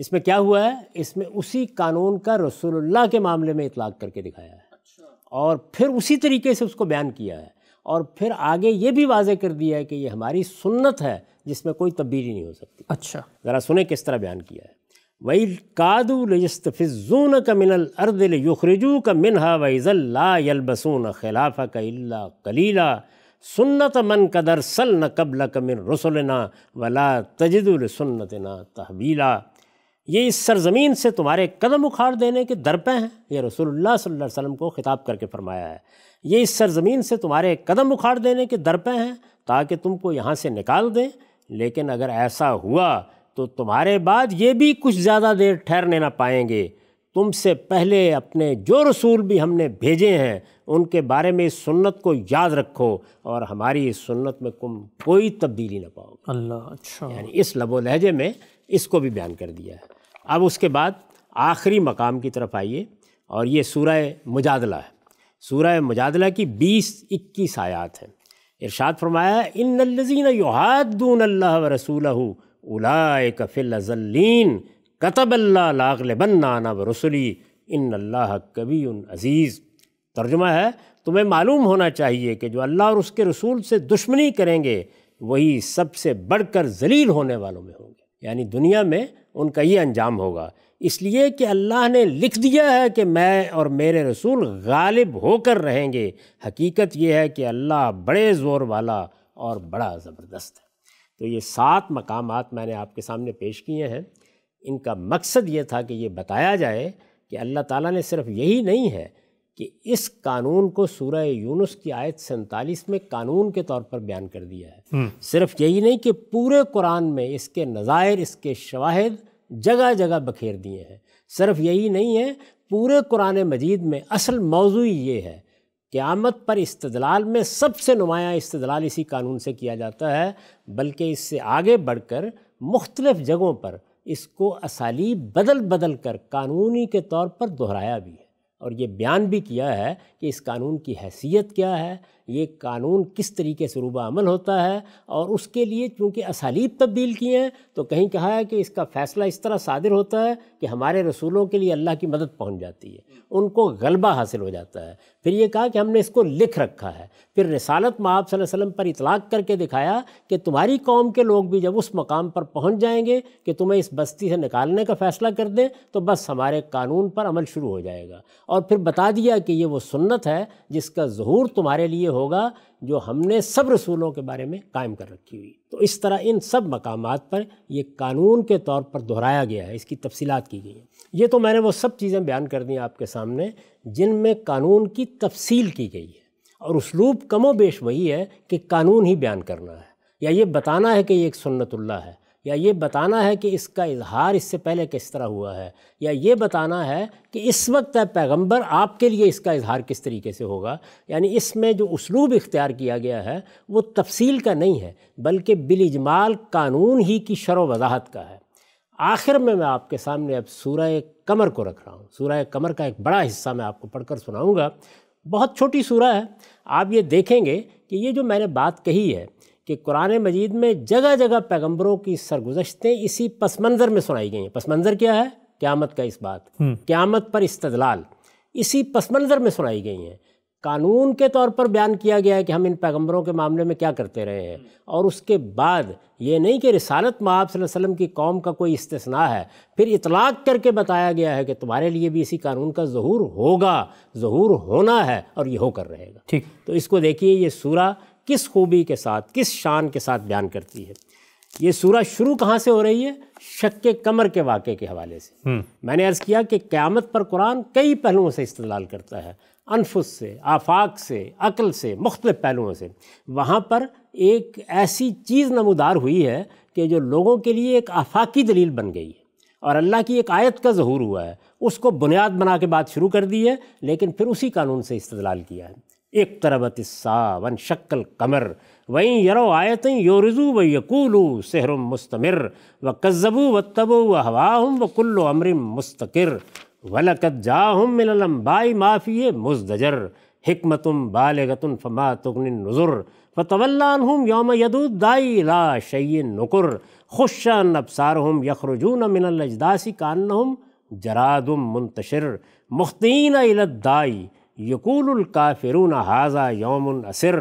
इसमें क्या हुआ है इसमें उसी कानून का रसूलुल्लाह के मामले में इतलाक करके दिखाया है अच्छा। और फिर उसी तरीके से उसको बयान किया है और फिर आगे ये भी वाजह कर दिया है कि ये हमारी सुन्नत है जिसमें कोई तब्दीली नहीं हो सकती अच्छा ज़रा सुने किस तरह बयान किया है वही कादू लस्तफ़िजून का मिनल अर्दिल युखरजू का मिनहा वज़ल्ला खिलाफ का कलीला सुन्नत मन कदर सल कमिन रसुलना वला तजदुल सुन्नतना तहवीला ये इस सरज़मीन से तुम्हारे कदम उखाड़ देने के दरपे हैं ये रसूलुल्लाह सल्लल्लाहु अलैहि वसल्लम को ख़िताब करके फरमाया है ये इस सरज़मीन से तुम्हारे कदम उखाड़ देने के दरपे हैं ताकि तुमको यहाँ से निकाल दें लेकिन अगर ऐसा हुआ तो तुम्हारे बाद ये भी कुछ ज़्यादा देर ठहरने ना पाएंगे तुमसे पहले अपने जो रसूल भी हमने भेजे हैं उनके बारे में इस सुन्नत को याद रखो और हमारी इस सुन्नत में तुम कोई तब्दीली ना पाओ अल्लाह अच्छा यानी इस लबो लहजे में इसको भी बयान कर दिया है अब उसके बाद आखिरी मकाम की तरफ आइए और ये सूरह मुजादला है सूरह मुजादला की बीस इक्कीस आयात हैं इरशाद फरमाया इन नजीन युहादून अल्लाह रसूल उलाए कफ़िलजल्लिन लागल बन्ना व रसुली इन अल्लाह उन अज़ीज़ तर्जुमा है तुम्हें मालूम होना चाहिए कि जो अल्लाह और उसके रसूल से दुश्मनी करेंगे वही सबसे बढ़कर जलील होने वालों में होंगे यानी दुनिया में उनका ये अंजाम होगा इसलिए कि अल्लाह ने लिख दिया है कि मैं और मेरे रसूल गालिब होकर रहेंगे हकीकत यह है कि अल्लाह बड़े ज़ोर वाला और बड़ा ज़बरदस्त है तो ये सात मकाम मैंने आपके सामने पेश किए हैं इनका मकसद ये था कि ये बताया जाए कि अल्लाह ताला ने सिर्फ यही नहीं है कि इस कानून को सूरह यूनुस की आयत सैंतालीस में कानून के तौर पर बयान कर दिया है हम्म। सिर्फ यही नहीं कि पूरे कुरान में इसके नज़ायर इसके शवाहद जगह जगह बखेर दिए हैं सिर्फ यही नहीं है पूरे कुरान मजीद में असल मौजू ये है क़्यामत पर इस्तलाल में सबसे नुमाया इस्तलाल इसी कानून से किया जाता है बल्कि इससे आगे बढ़ कर मुख्तलफ़ जगहों पर इसको असालीब बदल बदल कर कानूनी के तौर पर दोहराया भी है और ये बयान भी किया है कि इस कानून की हैसियत क्या है ये कानून किस तरीके से रूबा अमल होता है और उसके लिए चूँकि असालीब तब्दील किए हैं तो कहीं कहा है कि इसका फ़ैसला इस तरह सादिर होता है कि हमारे रसूलों के लिए अल्लाह की मदद पहुँच जाती है उनको गलबा हासिल हो जाता है फिर ये कहा कि हमने इसको लिख रखा है फिर रसालत में आप वसम पर इतलाक़ करके दिखाया कि तुम्हारी कौम के लोग भी जब उस मकाम पर पहुँच जाएँगे कि तुम्हें इस बस्ती से निकालने का फ़ैसला कर दें तो बस हमारे कानून पर अमल शुरू हो जाएगा और फिर बता दिया कि ये वो सुन्नत है जिसका जहूर तुम्हारे लिए होगा जो हमने सब रसूलों के बारे में कायम कर रखी हुई तो इस तरह इन सब मकाम पर यह कानून के तौर पर दोहराया गया है इसकी तफसीत की गई है ये तो मैंने वो सब चीज़ें बयान कर दी आपके सामने जिनमें कानून की तफसील की गई है और उसलूब कमो बेश वही है कि कानून ही बयान करना है या ये बताना है कि ये एक सुन्नतुल्ला है या ये बताना है कि इसका इजहार इससे पहले किस तरह हुआ है या ये बताना है कि इस वक्त है पैगम्बर आपके लिए इसका इजहार किस तरीके से होगा यानी इसमें जो उसलूब इख्तियार किया गया है वो तफसील का नहीं है बल्कि बिलजमाल कानून ही की शर वजाहत का है आखिर में मैं आपके सामने अब सूरह कमर को रख रहा हूँ सूरह कमर का एक बड़ा हिस्सा मैं आपको पढ़कर सुनाऊँगा बहुत छोटी सूरह है आप ये देखेंगे कि ये जो मैंने बात कही है कि कुरान मजीद में जगह जगह पैगम्बरों की सरगुजशतें इसी पस मंज़र में सुनाई गई हैं पस मंज़र क्या है क़्यामत का इस बात हम्म। क़्यामत पर इस्तलाल इसी पस मंज़र में सुनाई गई हैं कानून के तौर पर बयान किया गया है कि हम इन पैगम्बरों के मामले में क्या करते रहे हैं और उसके बाद ये नहीं कि रिसालत में आप वसल्लम की कौम का कोई इस्तना है फिर इतलाक़ करके बताया गया है कि तुम्हारे लिए भी इसी कानून का जहूर होगा जहूर होना है और ये होकर रहेगा ठीक तो इसको देखिए ये सूरा किस खूबी के साथ किस शान के साथ बयान करती है ये सूरह शुरू कहाँ से हो रही है शक के कमर के वाक़े के हवाले से हम्म। मैंने अर्ज़ किया कि क़्यामत पर कुरान कई पहलुओं से इस्तेलाल करता है अनफुस से आफाक से अक्ल से मुख्तलिफ पहलुओं से वहाँ पर एक ऐसी चीज़ नमदार हुई है कि जो लोगों के लिए एक आफाकी दलील बन गई है और अल्लाह की एक आयत का जहूर हुआ है उसको बुनियाद बना के बात शुरू कर दी है लेकिन फिर उसी कानून से इस्तेलाल किया है एक तरबत सावन शक्ल कमर वहीं यरो आयतें योरजू व यकूलू सहर मुस्तमिर व कज़बू व तबो व हवाहम व कुल्लो अमरम मुस्तकिर वलकत जाहम मिलम्बाई माफ़ी मुजदजर हिकमतुम बालगतन फ़मा तुगन नज़ुर फ़तवल्लाम योम दाई ला शय नकुर खुशान अबसार हम यखरजून मिनलजदासी कान हम जरादुम मुंतशर मुख्तीन इलदाई यकूल काफिरून हाजा योम असर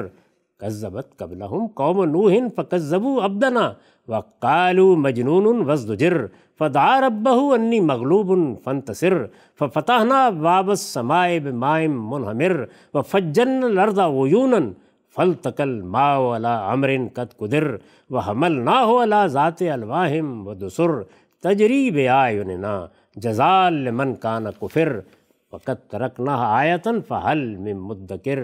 कज़बत हम कौम नूहिन फ़कज़बू अब्दना व कालू मजनून वजदुजर फदार रबहू अन्नी मगलूबन फ़न तसर फ़तःना वाबस समायब मायम हमिर व फजन लर्दा वयूनन फल तकल मावला अमरिन कत कुदिर व हमल ना हो अला ज़ात अलवाहिम व दसुर तजरीब आयुनना जजाल मन कान कुफिर फ़कत तरक न आयतन फ़हल में मुद्दकर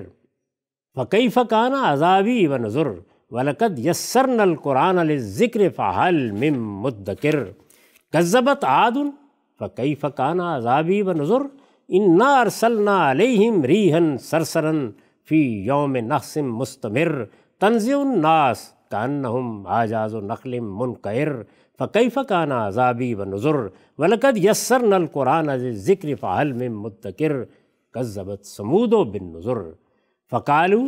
फ़कई फ़काना अजाबी व नज़ुर वलकद यसर नल कुरान ज़िक्र फ़हल मिम मुद्दकर गज़बत आदन फ़कई फ़काना अजाबी व नज़ुर इन्ना अरसलना अलहिम रीहन सरसरन फ़ी योम नहसिम मुस्तमिर तंज़ नास कान आजाज़ नखल मुनकर फ़कैफ़ काना अजाबी व नज़ुर वलकद यसर नल कुरान ज़िक्र फ़हल में मुतकर कज़बत समूदो बिन नज़ुर फ़कालु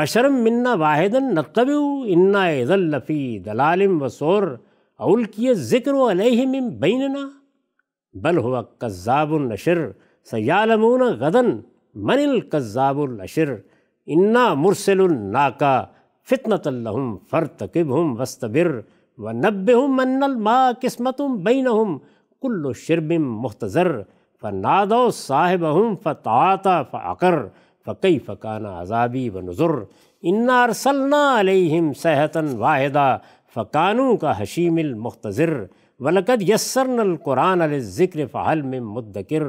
बशरम मन्ना वाहिदन नकब इन्ना एज़ल्लफ़ी दलालम वसौर अउल किए ज़िक्र अलहम बैनना बल हुआ कज़ाबुल नशर सयालमून गदन मनिल कज़ाबुल नशर इन्ना मुरसलनाका फ़ितनतम फ़रतकब हम वस्तबिर व नब मन्नल माँ किस्मत बैन हम कुल्ल शिरबिम मुख्तर फ नादो साहिब हम फ़ताता फ़कर कई फ़काना अजाबी व नज़ुर इन्ना सलना अलहिम सहतन वाहिदा फ़कानू का हशीमिल मुख्तर वलकद यसरनल कुरान ज़िक्र फ़हल में मुद्दकर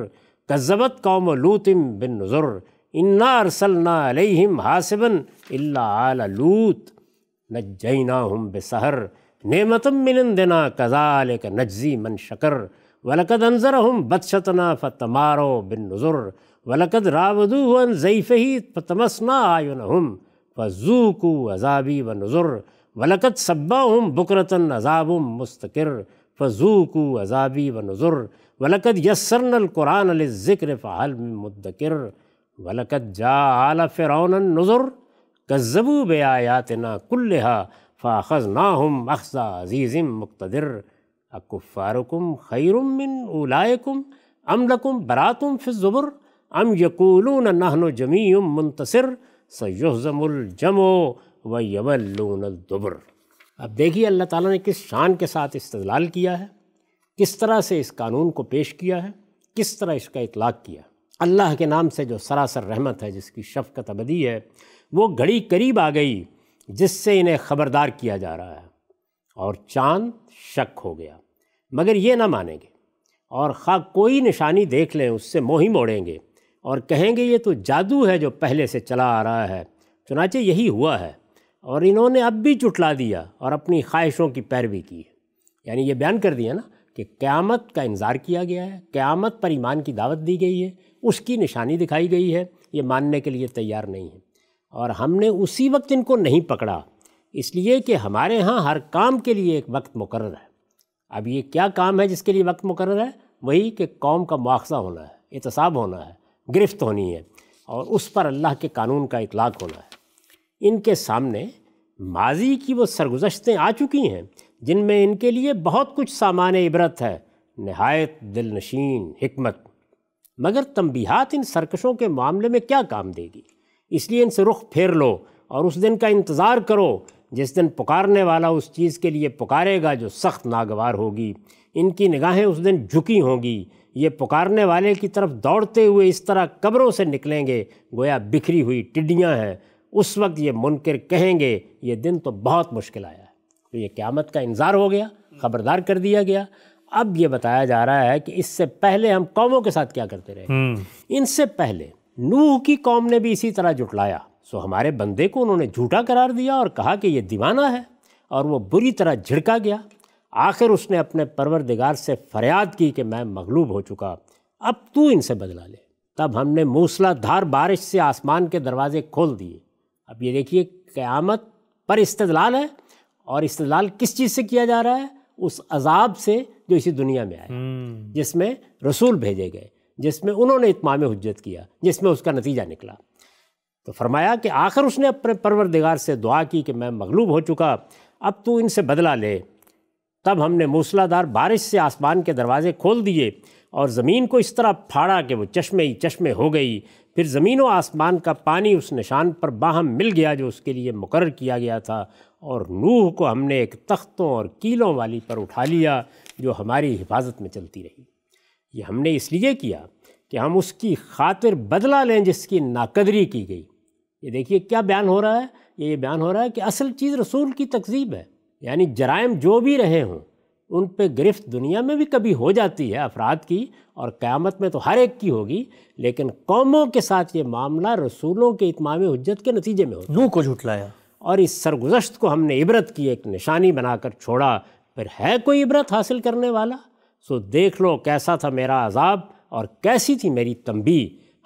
कज़बत कौम लूतम बिन नज़ुर इन्ना अरसलना अलहिम हासिबन अल्ला आल लूत जैना हम बेसहर नमतम मिनंदना कज़ाल क नजी मन शकर वलकद अनजर हम बदशतना फ़तमारो बिन नज़ुर वलकद रावदू वन ज़ईफ़ ही फ़तमसना आयुन हम फ़जूकू अजाबी व नज़ुर वलकद सब्बा हम बकरतन अजाब मुस्तकर फ़जूकू अजाबी व नज़ुर वलकद यसरनल कुरान ज़िक्र फ़हल मुद्दकर वलकद जा आला फ़िरौन नज़ुर कज़बू बे आयातना कुल्हा फ़ाखज़ ना हम अखसा अज़ीज़म मुख्तर अकुफ़ारकुम खैरम मिन उलायकुम अमलकुम बरातुम फ़िज़ुबर अम यकूलून नहन जमीम मुंतसर सयुज़मुलजमो व यवलूनदुबर अब देखिए अल्लाह ताला ने किस शान के साथ इस्तलाल किया है किस तरह से इस कानून को पेश किया है किस तरह इसका इतलाक़ किया अल्लाह के नाम से जो सरासर रहमत है जिसकी शफ़क़त अबदी है वो घड़ी करीब आ गई जिससे इन्हें खबरदार किया जा रहा है और चांद शक हो गया मगर ये ना मानेंगे और खा कोई निशानी देख लें उससे ही मोड़ेंगे और कहेंगे ये तो जादू है जो पहले से चला आ रहा है चुनाचे यही हुआ है और इन्होंने अब भी चुटला दिया और अपनी ख्वाहिशों की पैरवी की है यानी ये बयान कर दिया ना कि क़्यामत का इंतज़ार किया गया है क़्यामत पर ईमान की दावत दी गई है उसकी निशानी दिखाई गई है ये मानने के लिए तैयार नहीं है और हमने उसी वक्त इनको नहीं पकड़ा इसलिए कि हमारे यहाँ हर काम के लिए एक वक्त मुकर है अब ये क्या काम है जिसके लिए वक्त मुकर है वही कि कौम का मुआवजा होना है एहतसाब होना है गिरफ्त होनी है और उस पर अल्लाह के कानून का इतलाक़ होना है इनके सामने माजी की वो सरगुजशतें आ चुकी हैं जिनमें इनके लिए बहुत कुछ सामान इबरत है नहायत दिलनशीन हमत मगर तंबीहात इन सरकशों के मामले में क्या काम देगी इसलिए इनसे रुख फेर लो और उस दिन का इंतज़ार करो जिस दिन पुकारने वाला उस चीज़ के लिए पुकारेगा जो सख्त नागवार होगी इनकी निगाहें उस दिन झुकी होंगी ये पुकारने वाले की तरफ दौड़ते हुए इस तरह कब्रों से निकलेंगे गोया बिखरी हुई टिड्डियाँ हैं उस वक्त ये मुनकर कहेंगे ये दिन तो बहुत मुश्किल आया है तो ये क़्यामत का इंतज़ार हो गया ख़बरदार कर दिया गया अब ये बताया जा रहा है कि इससे पहले हम कौमों के साथ क्या करते रहे हम्म। इनसे पहले नूह की कौम ने भी इसी तरह जुटलाया सो हमारे बंदे को उन्होंने झूठा करार दिया और कहा कि ये दीवाना है और वो बुरी तरह झिड़का गया आखिर उसने अपने परवरदिगार से फरियाद की कि मैं मगलूब हो चुका अब तू इनसे बदला ले तब हमने मूसलाधार बारिश से आसमान के दरवाजे खोल दिए अब ये देखिए क़्यामत पर इस्तलाल है और इस्तलाल किस चीज़ से किया जा रहा है उस अजाब से जो इसी दुनिया में आए हम्म। जिसमें रसूल भेजे गए जिसमें उन्होंने इतमाम हजत किया जिसमें उसका नतीजा निकला तो फरमाया कि आखिर उसने अपने परवरदिगार से दुआ की कि मैं मगलूब हो चुका अब तू इनसे बदला ले तब हमने मूसलाधार बारिश से आसमान के दरवाजे खोल दिए और ज़मीन को इस तरह फाड़ा कि वो चश्मे ही चश्मे हो गई फिर ज़मीन व आसमान का पानी उस निशान पर बाहम मिल गया जो उसके लिए मुकर किया गया था और नूह को हमने एक तख्तों और कीलों वाली पर उठा लिया जो हमारी हिफाजत में चलती रही ये हमने इसलिए किया कि हम उसकी खातिर बदला लें जिसकी नाकदरी की गई ये देखिए क्या बयान हो रहा है ये ये बयान हो रहा है कि असल चीज़ रसूल की तकजीब है यानी जराइम जो भी रहे हों उन पर गिरफ्त दुनिया में भी कभी हो जाती है अफराद की और क़्यामत में तो हर एक की होगी लेकिन कौमों के साथ ये मामला रसूलों के इतमाम हजत के नतीजे में हो लू को झुटलाया और इस सरगुजश्त को हमने इबरत की एक निशानी बनाकर छोड़ा फिर है कोई इबरत हासिल करने वाला सो देख लो कैसा था मेरा अजाब और कैसी थी मेरी तंबी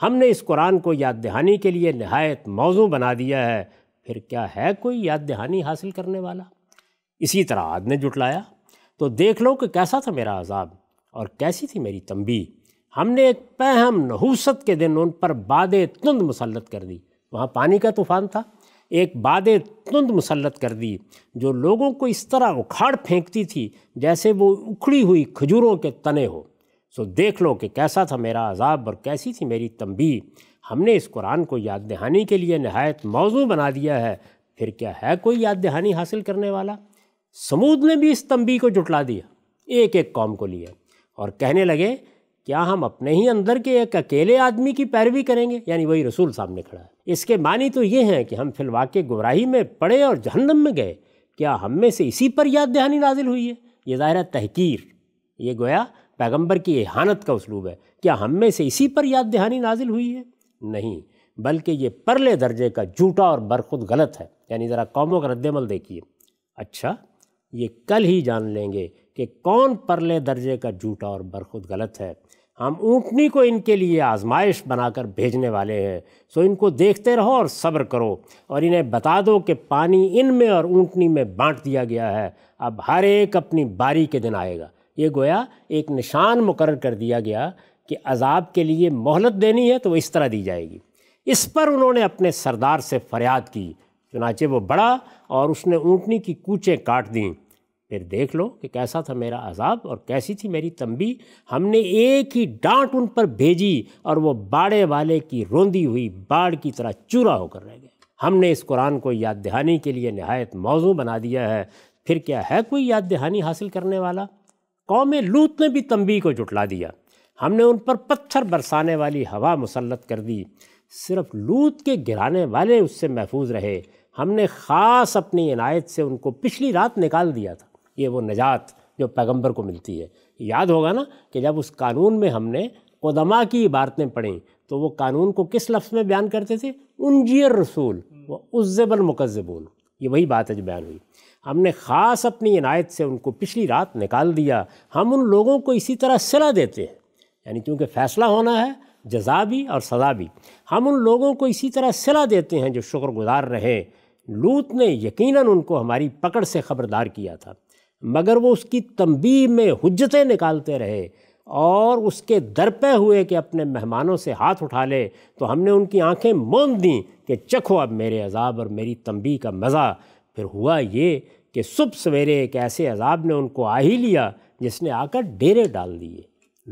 हमने इस कुरान को याद दहानी के लिए नहायत मौजू बना दिया है फिर क्या है कोई याद दहानी हासिल करने वाला इसी तरह आद ने जुटलाया तो देख लो कि कैसा था मेरा अजाब और कैसी थी मेरी तंबी हमने एक पहम नहूसत के दिन उन पर बाद तुंद मुसलत कर दी वहाँ पानी का तूफ़ान था एक बाद तुंद मुसलत कर दी जो लोगों को इस तरह उखाड़ फेंकती थी जैसे वो उखड़ी हुई खजूरों के तने हो सो देख लो कि कैसा था मेरा अजाब और कैसी थी मेरी तंबी हमने इस कुरान को याद दहानी के लिए नहायत मौजू बना दिया है फिर क्या है कोई याद दहानी हासिल करने वाला समूद ने भी इस तंबी को जुटला दिया एक एक कौम को लिया और कहने लगे क्या हम अपने ही अंदर के एक अकेले आदमी की पैरवी करेंगे यानी वही रसूल साहब ने खड़ा है इसके मानी तो ये हैं कि हम फिलवा के गुमराही में पड़े और जहन्नम में गए क्या हम में से इसी पर याद दहानी नाजिल हुई है ये ज़ाहिर तहकीर ये गोया पैगंबर की एहानत का उसलूब है क्या हम में से इसी पर याद दहानी नाजिल हुई है नहीं बल्कि ये परले दर्जे का झूठा और बरखुद गलत है यानी ज़रा कौमों का रद्दमल देखिए अच्छा ये कल ही जान लेंगे कि कौन परले दर्जे का झूठा और बरखुद गलत है हम ऊँटनी को इनके लिए आजमाइश बनाकर भेजने वाले हैं सो इनको देखते रहो और सब्र करो और इन्हें बता दो कि पानी इन में और ऊँटनी में बांट दिया गया है अब हर एक अपनी बारी के दिन आएगा ये गोया एक निशान मुकर कर दिया गया कि अजाब के लिए मोहलत देनी है तो वो इस तरह दी जाएगी इस पर उन्होंने अपने सरदार से फरियाद की चुनाचे वो बड़ा और उसने ऊँटनी की कूचें काट दीं फिर देख लो कि कैसा था मेरा अजाब और कैसी थी मेरी तंबी हमने एक ही डांट उन पर भेजी और वो बाड़े वाले की रोंदी हुई बाढ़ की तरह चूरा होकर रह गए हमने इस कुरान को याद दहानी के लिए नहायत मौजू बना दिया है फिर क्या है कोई याद दहानी हासिल करने वाला कौम लूत ने भी तंबी को जुटला दिया हमने उन पर पत्थर बरसाने वाली हवा मुसलत कर दी सिर्फ लूत के गिराने वाले उससे महफूज रहे हमने ख़ास अपनी इनायत से उनको पिछली रात निकाल दिया था ये वो नजात जो पैगंबर को मिलती है याद होगा ना कि जब उस कानून में हमने कोदमा की इबारतें पढ़ी तो वो कानून को किस लफ्ज़ में बयान करते थे उनजियर रसूल व उज़बल मुकज़बून ये वही बात है जो बयान हुई हमने ख़ास अपनी इनायत से उनको पिछली रात निकाल दिया हम उन लोगों को इसी तरह सिला देते हैं यानी क्योंकि फ़ैसला होना है जजा भी और सज़ा भी हम उन लोगों को इसी तरह सिला देते हैं जो शुक्रगुजार रहे लूत ने यकीनन उनको हमारी पकड़ से ख़बरदार किया था मगर वो उसकी तंबी में हजतें निकालते रहे और उसके दर पे हुए कि अपने मेहमानों से हाथ उठा ले तो हमने उनकी आंखें मोन दी कि चखो अब मेरे अजाब और मेरी तंबी का मज़ा फिर हुआ ये कि सुबह सवेरे एक ऐसे अजाब ने उनको आ ही लिया जिसने आकर डेरे डाल दिए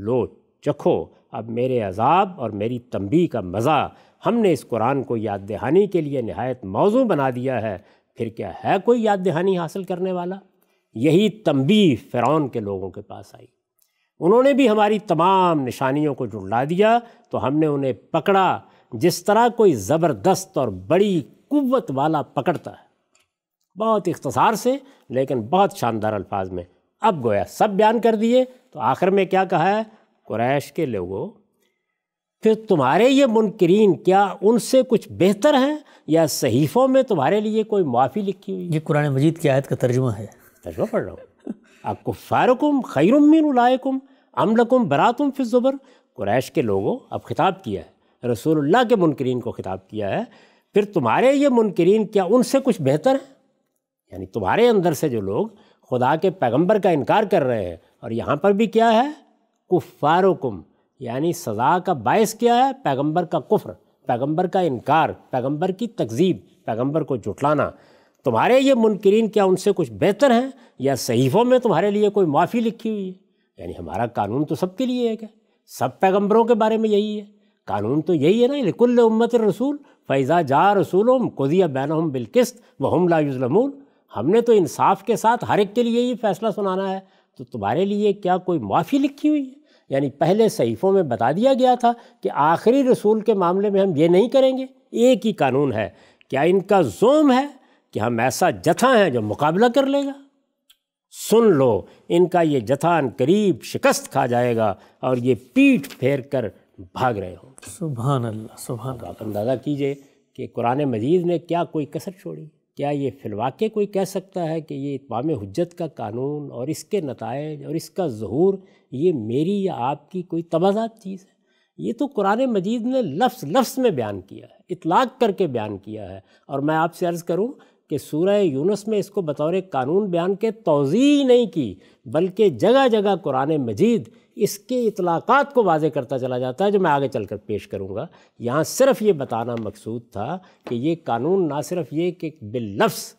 लो चखो अब मेरे अजाब और मेरी तंबी का मज़ा हमने इस कुरान को याद दहानी के लिए नहायत मौजू बना दिया है फिर क्या है कोई याद दहानी हासिल करने वाला यही तंबी फ़िरौन के लोगों के पास आई उन्होंने भी हमारी तमाम निशानियों को जुड़ला दिया तो हमने उन्हें पकड़ा जिस तरह कोई ज़बरदस्त और बड़ी कुवत वाला पकड़ता है बहुत इख्तसार से लेकिन बहुत शानदार अल्फाज में अब गोया सब बयान कर दिए तो आखिर में क्या कहा है कुरैश के लोगों फिर तुम्हारे ये मुनकरीन क्या उनसे कुछ बेहतर हैं या सहीफ़ों में तुम्हारे लिए कोई माफ़ी लिखी हुई ये कुरान मजीद की आयत का तर्जुमा है तर्जमा पढ़ रहा हूँ अकुफ़ारकुम खैरुम मिन उलायकुम अमलकुम बरातुम फिजुबर कुरैश के लोगों अब खिताब किया है रसूलुल्लाह के मुनकरीन को खिताब किया है फिर तुम्हारे ये मुनकरीन क्या उनसे कुछ बेहतर है यानी तुम्हारे अंदर से जो लोग खुदा के पैगम्बर का इनकार कर रहे हैं और यहाँ पर भी क्या है कुफ़ारकुम यानी सज़ा का बायस क्या है पैगम्बर का कुफ्र पैगंबर का इनकार पैगम्बर की तकजीब पैगम्बर को जुटलाना तुम्हारे ये मुनकरीन क्या उनसे कुछ बेहतर हैं या सहीफ़ों में तुम्हारे लिए कोई माफ़ी लिखी हुई है यानी हमारा कानून तो सबके लिए एक है सब पैगम्बरों के बारे में यही है कानून तो यही है ना कुल उम्मत रसूल फ़ैज़ा जा रसूल कोदिया बैन हम बिलकिस्त व हम लाजमून हमने तो इंसाफ के साथ हर एक के लिए ही फैसला सुनाना है तो तुम्हारे लिए क्या कोई माफ़ी लिखी हुई है यानी पहले सहीफ़ों में बता दिया गया था कि आखिरी रसूल के मामले में हम ये नहीं करेंगे एक ही कानून है क्या इनका जोम है कि हम ऐसा जथा है जो मुकाबला कर लेगा सुन लो इनका ये जथान करीब शिकस्त खा जाएगा और ये पीठ फेर कर भाग रहे हों सुबहान अल्लाह सुबहान तो आप अंदाज़ा कीजिए कि कुरान मजीद ने क्या कोई कसर छोड़ी क्या ये फिलवाक़े कोई कह सकता है कि ये इतमाम हजत का कानून और इसके नतज और इसका जहूर ये मेरी या आपकी कोई तबादा चीज़ है ये तो कुरान मजीद ने लफ्स लफ्स में बयान किया है इतलाक़ करके बयान किया है और मैं आपसे अर्ज़ करूँ कि सूरह यूनस में इसको बतौर कानून बयान के तोज़ी ही नहीं की बल्कि जगह जगह कुरान मजीद इसके इतलाक़ात को वाजे करता चला जाता है जो मैं आगे चल कर पेश करूँगा यहाँ सिर्फ ये बताना मकसूद था कि ये कानून ना सिर्फ ये कि बिल लफ्स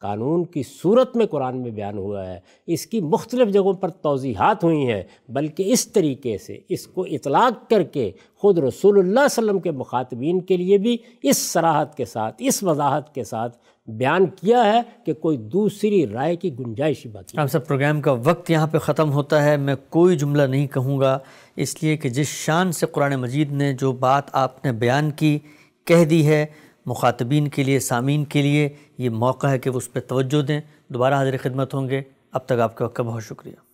कानून की सूरत में कुरान में बयान हुआ है इसकी मुख्तलिफ़ जगहों पर तोज़ीहत हुई हैं बल्कि इस तरीके से इसको इतलाक़ करके ख़ुद रसूल वसम के मुखातबीन के लिए भी इस सराहत के साथ इस वजाहत के साथ बयान किया है कि कोई दूसरी राय की गुंजाइश ही बात हम सब प्रोग्राम का वक्त यहाँ पे ख़त्म होता है मैं कोई जुमला नहीं कहूँगा इसलिए कि जिस शान से कुरान मजीद ने जो बात आपने बयान की कह दी है मुखातबीन के लिए सामीन के लिए ये मौका है कि वो उस पर तोज्जो दें दोबारा हाजिर खिदमत होंगे अब तक आपके वक्त का बहुत शुक्रिया